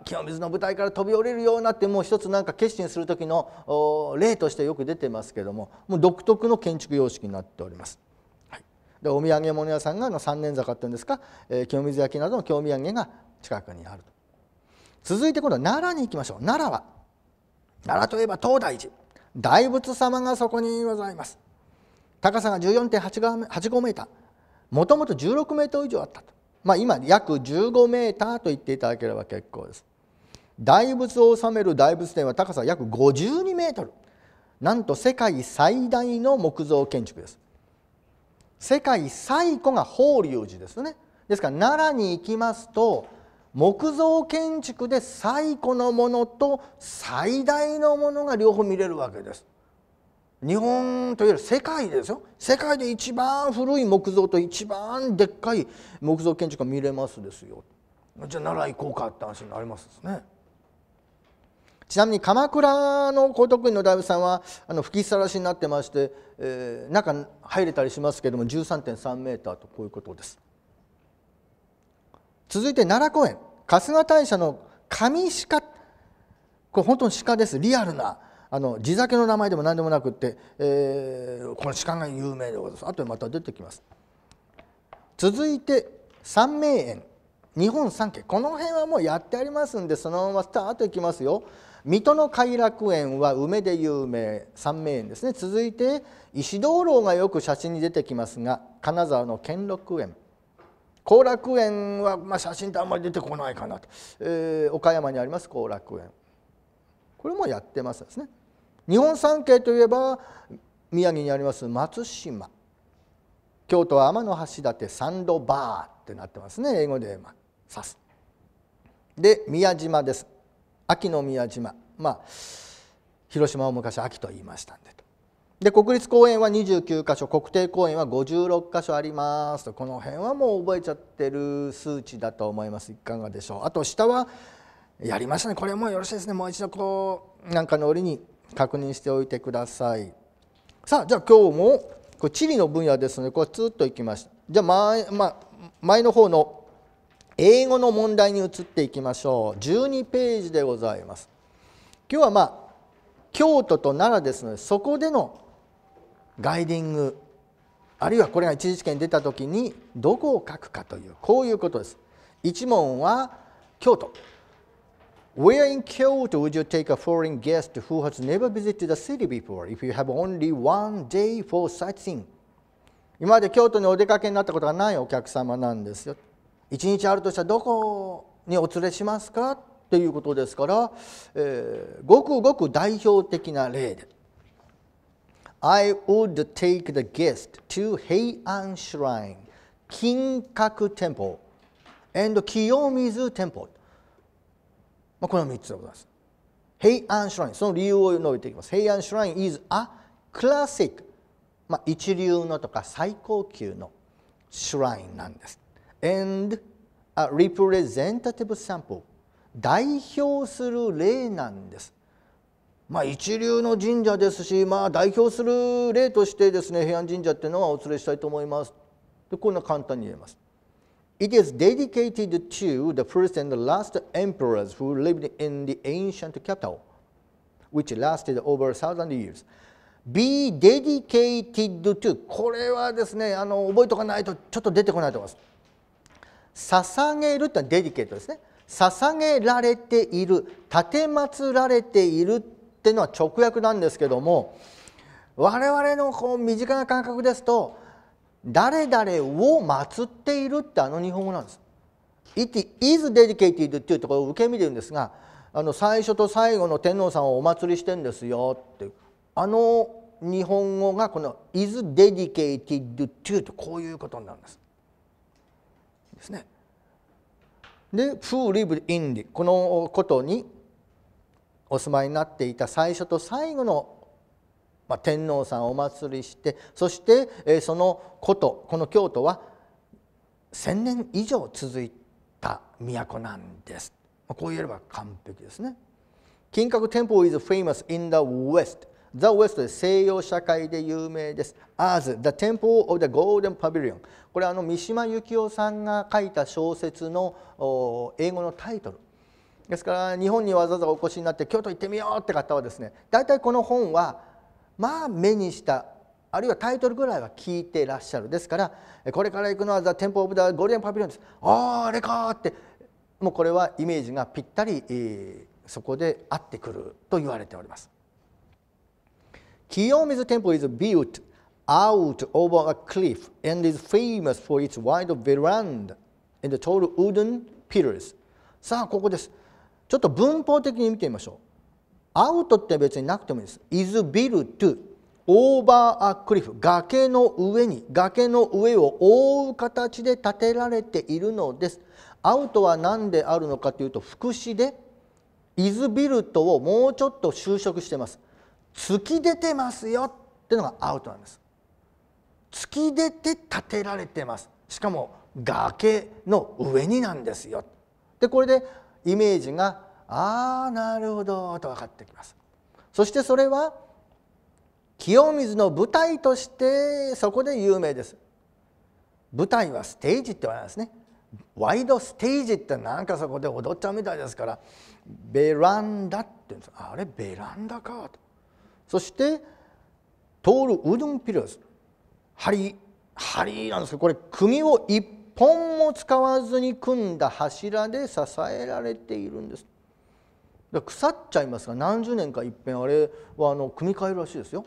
清水の舞台から飛び降りるようになってもう一つなんか決心する時の例としてよく出てますけどももう独特の建築様式になっております。でお土産物屋さんがの三年坂っていうんですか、えー、清水焼などの京土産が近くにあると続いて今度は奈良に行きましょう奈良は奈良といえば東大寺大仏様がそこにございます高さが14.85メーターもともと16メートル以上あったと、まあ、今約15メーターと言っていただければ結構です大仏を収める大仏殿は高さ約52メートルなんと世界最大の木造建築です世界最古が法隆寺ですねですから奈良に行きますと木造建築で最古のものと最大のものが両方見れるわけです日本というより世界ですよ世界で一番古い木造と一番でっかい木造建築が見れますですよじゃあ奈良行こうかって話になりますですねちなみに鎌倉の高徳院の大仏さんはあの吹きさらしになってまして、えー、中入れたりしますけれども13.3メーターとこういうことです。続いて奈良公園春日大社の上鹿これ本当に鹿ですリアルなあの地酒の名前でも何でもなくって、えー、この鹿が有名でございます後でまた出てきます続いて三名園日本三景この辺はもうやってありますんでそのままスタートいきますよ水戸の偕楽園は梅で有名三名園ですね続いて石灯籠がよく写真に出てきますが金沢の兼六園後楽園は、まあ、写真ってあんまり出てこないかなと、えー、岡山にあります後楽園これもやってますですね日本三景といえば宮城にあります松島京都は天橋立サンドバーってなってますね英語で指すで宮島です秋の宮島まあ広島を昔秋と言いましたんでとで国立公園は29箇所国定公園は56箇所ありますとこの辺はもう覚えちゃってる数値だと思いますいかがでしょうあと下はやりましたねこれもよろしいですねもう一度こうなんかの折に確認しておいてくださいさあじゃあ今日もこれ地理の分野ですのでこれずっといきましたじゃあ前,、まあ、前の方の英語の問題に移っていきましょう12ページでございます今日はまあ京都と奈良ですのでそこでのガイディングあるいはこれが一次試験に出た時にどこを書くかというこういうことです一問は京都 Where in Kyoto would you take a foreign guest who has never visited the city before if you have only one day for sightseeing? 今まで京都にお出かけになったことがないお客様なんですよ一日あるとしたらどこにお連れしますかということですから、えー、ごくごく代表的な例で I would take the guest to Heian Shrine 金閣店舗 and 清水店舗、まあ、この3つでございます平安 h r i n e その理由を述べていきます平安 h r i n e is a classic まあ、一流のとか最高級のシュラインなんです and a representative sample 代表する例なんです。まあ、一流の神社ですし、まあ、代表する例としてですね平安神社っていうのはお連れしたいと思います。でこんな簡単に言えます。It is dedicated to the first and the last emperors who lived in the ancient capital, which lasted over a thousand years. Be dedicated to これはですねあの覚えとかないとちょっと出てこないと思います。捧げるってのはデリケートですね捧げられている奉られているっていうのは直訳なんですけども我々のこう身近な感覚ですと誰々を祀っているってあの日本語なんです。It is dedicated っていうところを受け身で言うんですがあの最初と最後の天皇さんをお祭りしてんですよってあの日本語がこの「is dedicated」っていうとこういうことになるんです。ですね。で「who lived in the」このことにお住まいになっていた最初と最後のまあ、天皇さんをお祭りしてそして、えそのことこの京都は1,000年以上続いた都なんです。こう言えれば完璧ですね。金閣天保 is famous in the west ザ・ウエストで西洋社会で有名です。As The Temple of the Golden Pavilion これはあの三島由紀夫さんが書いた小説の英語のタイトルですから日本にわざわざお越しになって京都行ってみようって方はですね大体この本はまあ目にしたあるいはタイトルぐらいは聞いてらっしゃるですからこれから行くのは「ザ・テンポ・オブ・ザ・ゴールデン・パビリオン」ですあああれかってもうこれはイメージがぴったり、えそこで合ってくると言われております。k i y o m i z Temple is built out over a cliff and is famous for its wide veranda and tall wooden pillars. さあ、ここです。ちょっと文法的に見てみましょう。アウトって別になくてもいいです。is built over a cliff 崖の上に崖の上を覆う形で建てられているのです。アウトは何であるのかというと副詞で is built をもうちょっと修飾してます。突き出てますよってのがアウトなんです突き出て立てられてますしかも崖の上になんですよでこれでイメージがああなるほどと分かってきますそしてそれは清水の舞台としてそこで有名です舞台はステージって言われますねワイドステージってなんかそこで踊っちゃうみたいですからベランダって言うんですあれベランダかとそして通るうどんピルス針針なんですけどこれ釘を一本も使わずに組んだ柱で支えられているんです腐っちゃいますが何十年かいっぺんあれはあの組み替えるらしいですよ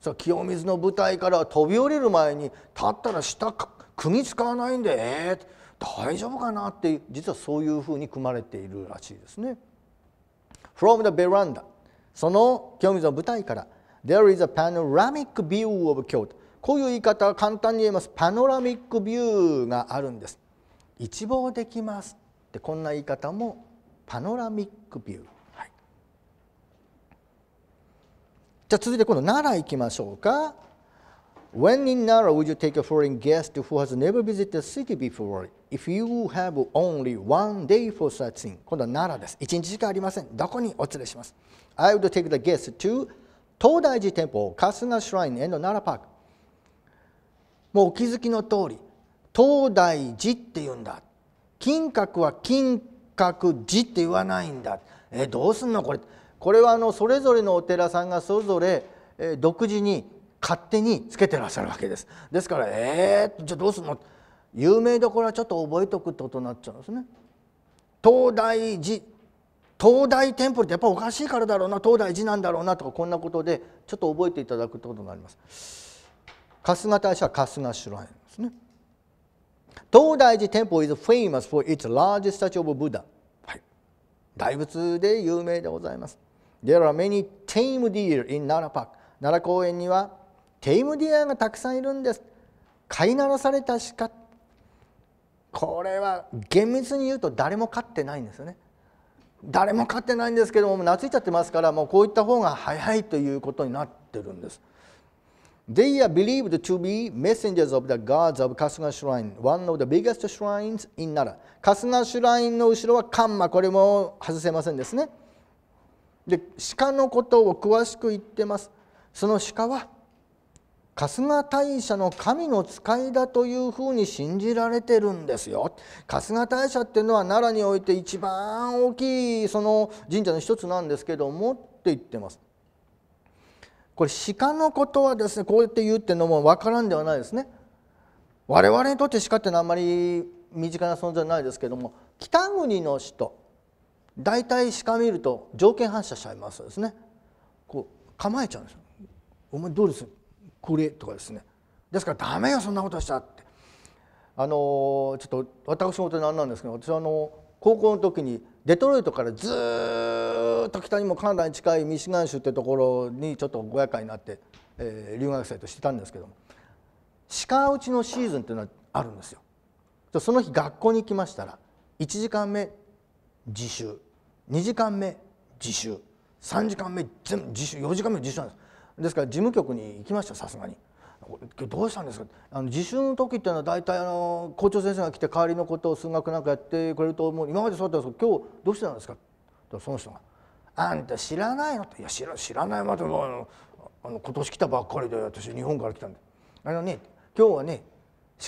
さ清水の舞台から飛び降りる前に立ったら下組使わないんでえー、大丈夫かなって実はそういうふうに組まれているらしいですね。From the veranda その清水の舞台から There is a panoramic view of Kyoto こういう言い方は簡単に言えますパノラミックビューがあるんです一望できますってこんな言い方もパノラミックビュー、はい、じゃあ続いて今度奈良行きましょうか When in Nara would you take a foreign guest who has never visited the city before? if you have only one day for such thing 今度は奈良です一日しかありませんどこにお連れします I would take the guest to 東大寺店舗春日 Shrine and 奈良パークもうお気づきの通り東大寺って言うんだ金閣は金閣寺って言わないんだえどうすんのこれこれはあのそれぞれのお寺さんがそれぞれ、え独自に勝手につけてらっしゃるわけですですからえー、じゃあどうすんのって有名どころはちょっと覚えおくってことになっちゃうんですね。東大寺東大テンプルってやっぱおかしいからだろうな東大寺なんだろうなとかこんなことでちょっと覚えていただくってことになります。春日大社は春日城園ですね。東大寺テン m p is famous for its large statue of Buddha、はい、大仏で有名でございます There are many tame deer in Nara Park 奈良公園にはテイムディアがたくさんいるんです飼いならされた鹿これは厳密に言うと誰も勝ってないんですよね誰も勝ってないんですけども懐いちゃってますからもうこういった方が早いということになってるんです。They are believed to be messengers of the gods of Kasuga Shrine, one of the biggest shrines in Nara. Kasuga Shrine の後ろはカンマ、これも外せませんですね。で、鹿のことを詳しく言ってます。その鹿は春日大社の神の使いだというふうに信じられてるんですよ。春日大社っていうのは奈良において一番大きいその神社の一つなんですけどもって言ってます。これ鹿のことはですねこうやって言うってのも分からんではないですね。我々にとって鹿ってのはあんまり身近な存在ないですけども北国の人大体鹿見ると条件反射しちゃいますですねこう構えちゃうんですよ。お前どうですこれとかですねですからダメよそんなことしたってあのちょっと私事なんなんですけど私はあの高校の時にデトロイトからずっと北にもカナダに近いミシガン州ってところにちょっとごやかになって、えー、留学生としてたんですけども鹿打ちのシーズンっていうのはあるんですよ。その日学校に行きましたら1時間目自習2時間目自習3時間目全部自習4時間目自習なんですですから事務局に行きましたさすがに。どうしたんですかあの自習の時っていうのは大体あの校長先生が来て代わりのことを数学なんかやってくれると思う今までそうだったんですけど今日どうしてたんですかとその人が「あんた知らないの?」って「いや知ら知らないまでもあのあの今年来たばっかりで私日本から来たんであのね今日はね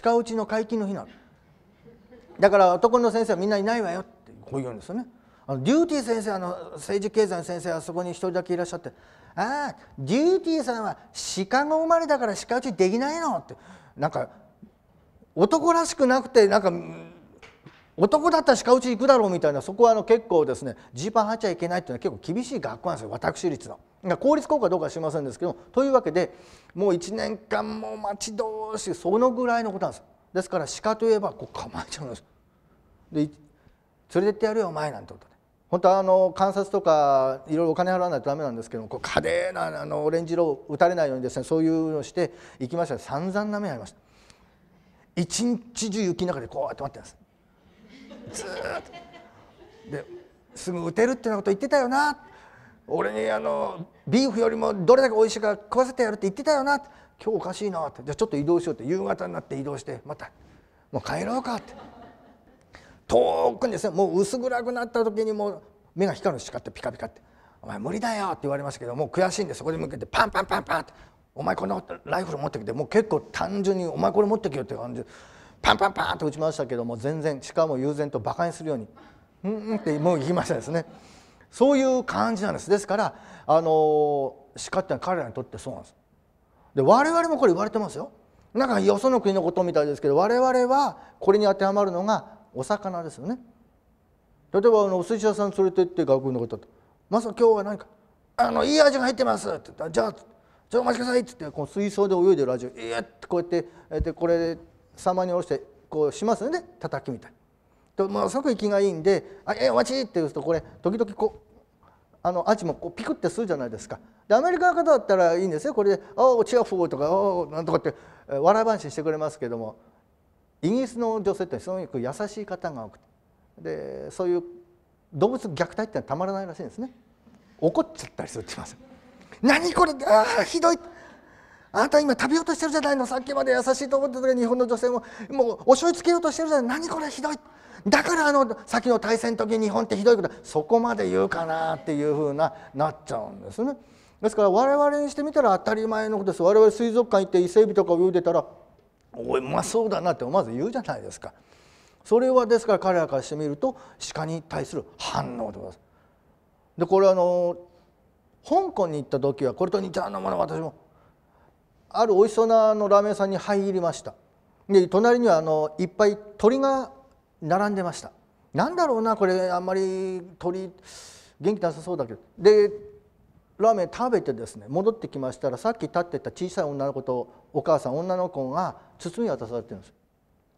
鹿打ちの解禁の日なのだから男の先生はみんないないわよ」ってこう言うんですよね。あのデューティー先生あの政治経済の先生あそこに一人だけいらっしゃってああデューティーさんは鹿が生まれだから鹿打ちできないの」ってなんか男らしくなくてなんか男だったら鹿打ち行くだろうみたいなそこはあの結構ですねジーパン履いちゃいけないっていうのは結構厳しい学校なんですよ私立の。公立校かどうかは知りませんですけどというわけでもう1年間もう待ち遠しいそのぐらいのことなんですですから鹿といえばこう構えちゃうんですで連れてってやるよお前なんてことで本当はあの観察とかいろいろお金払わないとダメなんですけどこう華麗なあのオレンジ色を打たれないようにですねそういうのをして行きました散々な目合いました一日中雪の中でこうやって待ってますずっとですぐ打てるってなこと言ってたよな俺にあのビーフよりもどれだけ美味しいか食わせてやるって言ってたよな今日おかしいなってじゃあちょっと移動しようって夕方になって移動してまたもう帰ろうかって遠くにですねもう薄暗くなった時にもう目が光るしかってピカピカって「お前無理だよ」って言われましたけどもう悔しいんでそこに向けてパンパンパンパンって「お前こんなことライフル持ってきてもう結構単純にお前これ持ってきよ」って感じでパンパンパンって打ちましたけども全然しかも悠然とバカにするように「うんうん」ってもう言いましたですね。そういう感じなんですですからあの叱ってのは彼らにとってそうなんです。で我々もこれ言われてますよ。なんかよその国のことみたいですけど我々はこれに当てはまるのがお魚ですよね例えばあのお寿司屋さん連れてって外国の方と「まさ今日は何かあのいい味が入ってます」って言ったら「じゃあちょお待ちください」って言ってこう水槽で泳いでる味を「えー、ってこうやってやってこれ様に下ろしてこうしますよね叩きみたいとものすごく息がいいんで「あえー、お待ち!」って言うとこれ時々こうあのアジもこうピクってするじゃないですかでアメリカの方だったらいいんですよこれで「おおチアフォー」とか「おお」なんとかって笑い話してくれますけどもイギリスの女性ってすごく優しい方が多くてでそういう動物虐待ってのはたまらないらしいんですね怒っちゃったりするって言います何これあひどいあなた今食べようとしてるじゃないのさっきまで優しいと思ってた時日本の女性ももうおしょいつけようとしてるじゃない何これひどいだからあの先の大戦の時日本ってひどいことそこまで言うかなっていうふうななっちゃうんですねですから我々にしてみたら当たり前のことです我々水族館行って伊勢海老とか泳いでたらおいまそうだなって思わず言うじゃないですかそれはですから彼らからしてみると鹿に対する反応でございますでこれあの香港に行った時はこれと似たようなもの私もある美味しそうなあのラーメン屋さんに入りましたで隣にはあのいっぱい鳥が並んでました何だろうなこれあんまり鳥元気なさそうだけどでラーメン食べてですね戻ってきましたらさっき立ってた小さい女の子とお母さん女の子が包み渡されてるんです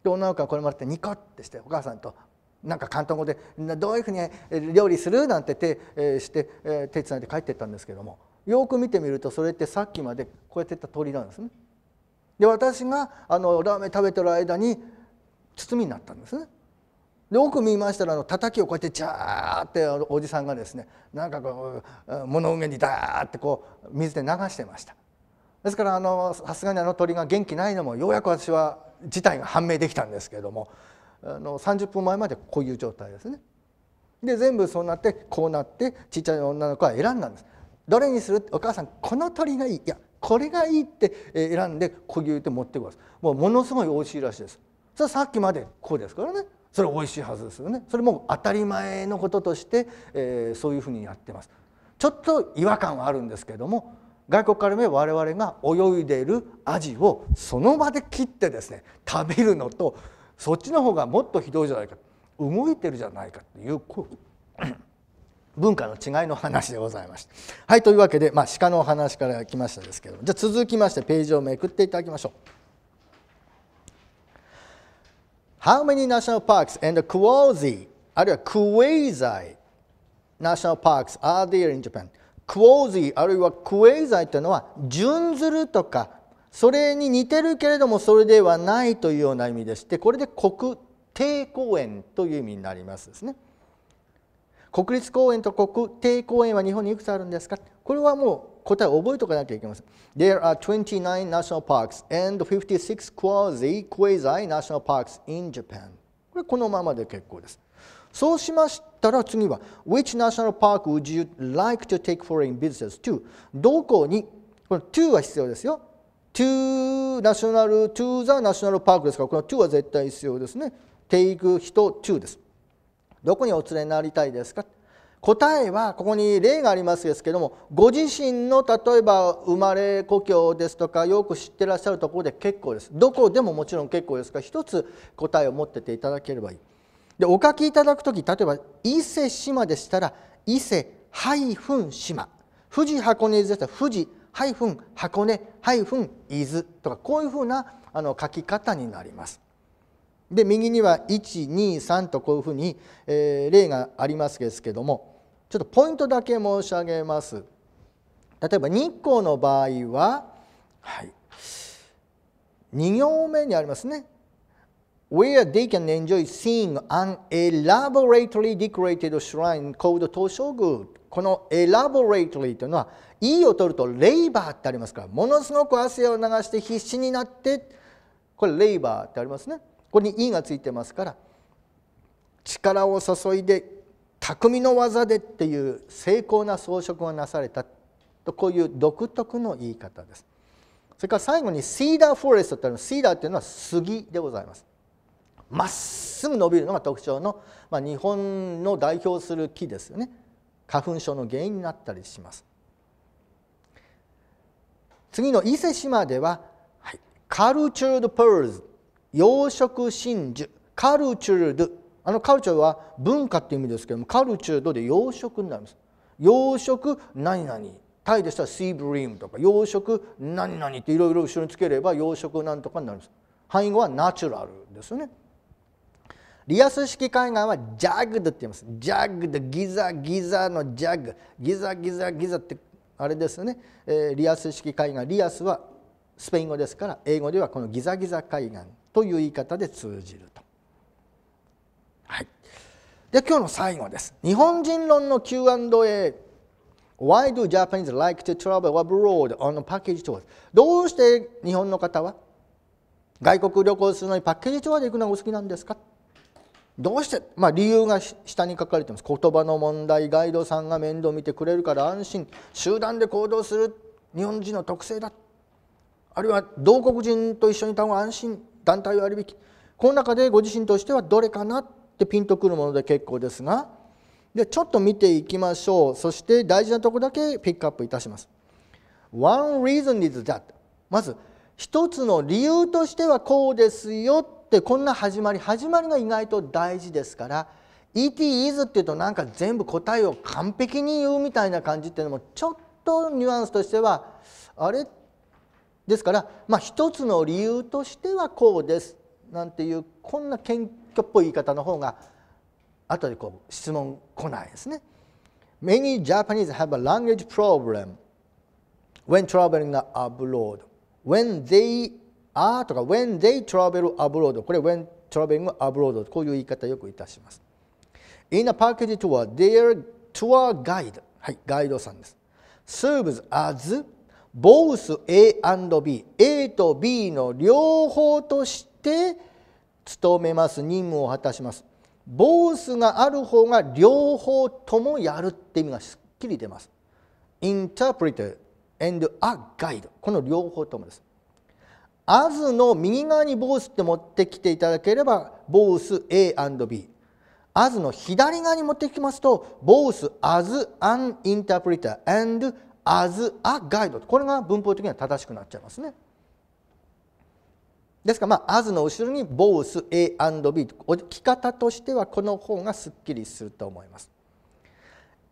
で女の子はこれもらってニコってしてお母さんとなんか簡単語で「どういうふうに料理する?」なんて手、えして手つないで帰ってったんですけどもよく見てみるとそれってさっきまでこうやってた鳥なんですね。で私があのラーメン食べてる間に包みになったんですね。で奥見ましたらあの叩きをこうやってジャーっておじさんがですねなんかこう物上にダーってこう水で流してました。ですからあのさすがにあの鳥が元気ないのもようやく私は事態が判明できたんですけれどもあの30分前までこういう状態ですね。で全部そうなってこうなってちっちゃい女の子は選んだんです。どれにするお母さんこの鳥がいいいやこれがいいって選んでこぎゅうて持ってくわ。さもうものすごい美味しいらしいですそれさっきまでこうですからねそれ美味しいはずですよねそれも当たり前のこととして、えー、そういうふうにやってますちょっと違和感はあるんですけども外国から見れば我々が泳いでいるアジをその場で切ってですね食べるのとそっちの方がもっとひどいじゃないか動いてるじゃないかという文化の違いの話でございました。はいというわけで、まあ、鹿のお話から来ましたですけどじゃ続きましてページをめくっていただきましょう。How many national parks and quasi あるいは quasi national parks are there in Japan? クォーゼあるいはクエイザイというのは準ずるとかそれに似てるけれどもそれではないというような意味でしてこれで国定公園という意味になりますですね。国立公園と国定公園は日本にいくつあるんですかこれはもう答えを覚えておかなきゃいけません。There are 29 national parks and 56 quasi-quasi national parks in Japan. これこのままで結構です。そうしましたら次は Which national park would you like to take foreign visitors to? どこにこの to は必要ですよ to national to the national park ですからこの to は絶対必要ですね take 人 to ですどこにお連れになりたいですか答えはここに例がありますですけどもご自身の例えば生まれ故郷ですとかよく知ってらっしゃるところで結構ですどこでももちろん結構ですから一つ答えを持ってていただければいいでお書きいただく時例えば伊勢志摩でしたら伊勢ハイフン島富士箱根伊豆でしたら富士ハイフン箱根ハイフン伊豆とかこういうふうなあの書き方になります。で右には123とこういうふうに、えー、例がありますですけどもちょっとポイントだけ申し上げます。例えば日光の場合は、はい、2行目にありますね where they can enjoy seeing an elaborately decorated shrine called Toshogu この elaborately というのは E を取るとレイバーってありますからものすごく汗を流して必死になってこれレイバーってありますねこれに E がついてますから力を注いで匠の技でっていう精巧な装飾がなされたとこういう独特の言い方ですそれから最後にシーダーフォレストってあるシーダーっていうのは杉でございますまっすぐ伸びるのが特徴の、まあ、日本の代表する木ですよね花粉症の原因になったりします次の伊勢志摩では、はい、カルチュード・プールズ養殖真珠カルチュードあのカルチュードは文化っていう意味ですけどもカルチュードで養殖になります養殖何々タイでしたらシーブリームとか養殖何々っていろいろ後ろにつければ養殖なんとかになるんです。範囲語はナチュラルですよね。リアス式海岸はジャグドって言いますジャグドギザギザのジャグギザギザギザってあれですね、えー、リアス式海岸リアスはスペイン語ですから英語ではこのギザギザ海岸という言い方で通じると。はい、で今日の最後です。日本人論の Q&A Why do Japanese like to travel abroad on package t o u r どうして日本の方は外国旅行するのにパッケージツアーで行くのがお好きなんですかどうして、まあ、理由が下に書かれてます言葉の問題ガイドさんが面倒見てくれるから安心集団で行動する日本人の特性だあるいは同国人と一緒にいた方が安心団体割引この中でご自身としてはどれかなってピンとくるもので結構ですがでちょっと見ていきましょうそして大事なとこだけピックアップいたします。One reason is that まず一つの理由としてはこうですよでこんな始まり始まりが意外と大事ですから ET e s っていうとなんか全部答えを完璧に言うみたいな感じっていうのもちょっとニュアンスとしてはあれですからまあ一つの理由としてはこうですなんていうこんな謙虚っぽい言い方の方が後でこう質問来ないですね。Many Japanese have a language problem when traveling abroad. When they あとか when they travel abroad これ when traveling abroad こういう言い方よくいたします in a package tour their tour guide はいガイドさんです serves as both A&B and A と B の両方として務めます任務を果たします b o ースがある方が両方ともやるって意味がすっきり出ます。i n イン r ープ e テ and a guide この両方ともです。アズの右側にボースって持ってきていただければボース A&B アズの左側に持ってきますとボース as an interpreter and as a guide これが文法的には正しくなっちゃいますねですから、まあ、アズの後ろにボース A&B 置き方としてはこの方がすっきりすると思います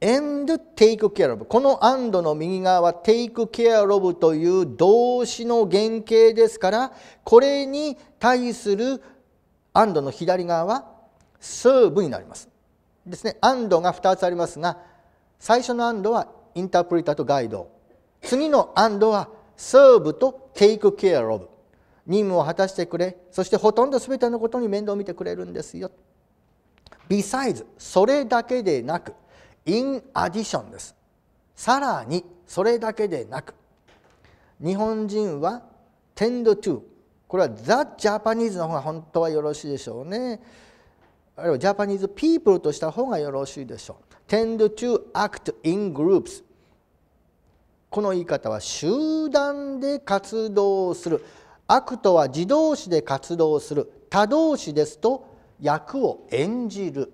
and take care of この and の右側は take care of という動詞の原型ですからこれに対する and の左側は serve になりますですね and が2つありますが最初の and はインタープリタとガイド次の and は serve と take care of 任務を果たしてくれそしてほとんど全てのことに面倒を見てくれるんですよ besides それだけでなく in addition ですさらにそれだけでなく日本人は tend to これは the Japanese の方が本当はよろしいでしょうねあるいはジャパニーズピープルとした方がよろしいでしょう tend to act in groups この言い方は集団で活動するアクトは自動詞で活動する他動詞ですと役を演じる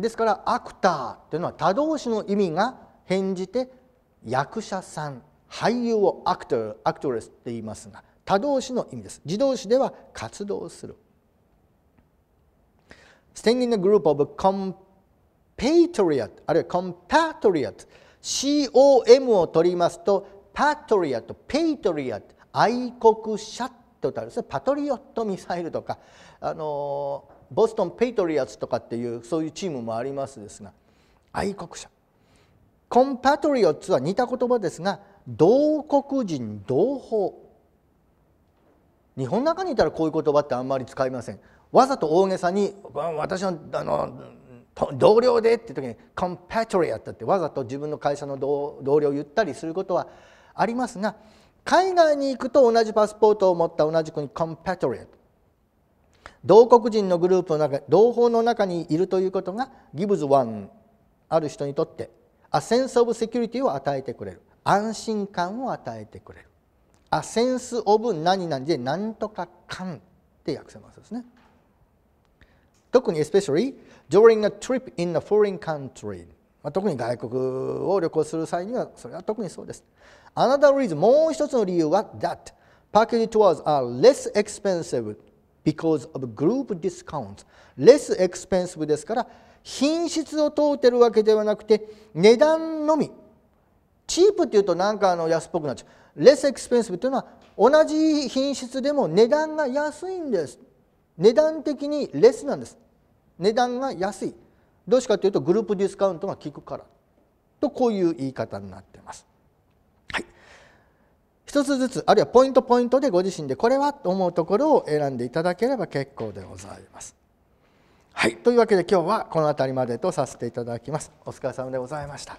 ですからアクターというのは他動詞の意味が変じて役者さん俳優をアクターアクトレスって言いますが他動詞の意味です自動詞では活動する s t a d i n g in a group of compatriot あるいは compatriot COM を取りますとパトリアット、ペイトリア愛国者とたるパトリオットミサイルとか、あのボストン・ペイトリアツとかっていうそういうチームもありますですが愛国者コンパトリオッツは似た言葉ですが同国人同胞日本の中にいたらこういう言葉ってあんまり使いませんわざと大げさに私のあの同僚でって時にコンパトリアットってわざと自分の会社の同僚を言ったりすることはありますが海外に行くと同じパスポートを持った同じ国コンパトリアット同国人のグループの中同胞の中にいるということがギブズ・ワンある人にとってアセンス・オブ・セキュリティを与えてくれる安心感を与えてくれるアセンス・オブ・何々で何とか感って訳せますですね特に especially during a trip in a foreign country 特に外国を旅行する際にはそれは特にそうです Another reason もう一つの理由は that package tours are less expensive because of group discounts less expensive ですから品質を問うてるわけではなくて値段のみチープっていうとなんかあの安っぽくなっちゃう less expensive っていうのは同じ品質でも値段が安いんです値段的にレスなんです値段が安いどうしかというとグループディスカウントが効くからとこういう言い方になってます1つずつあるいはポイントポイントでご自身でこれはと思うところを選んでいただければ結構でございます。はい、というわけで今日はこの辺りまでとさせていただきます。お疲れ様でございました。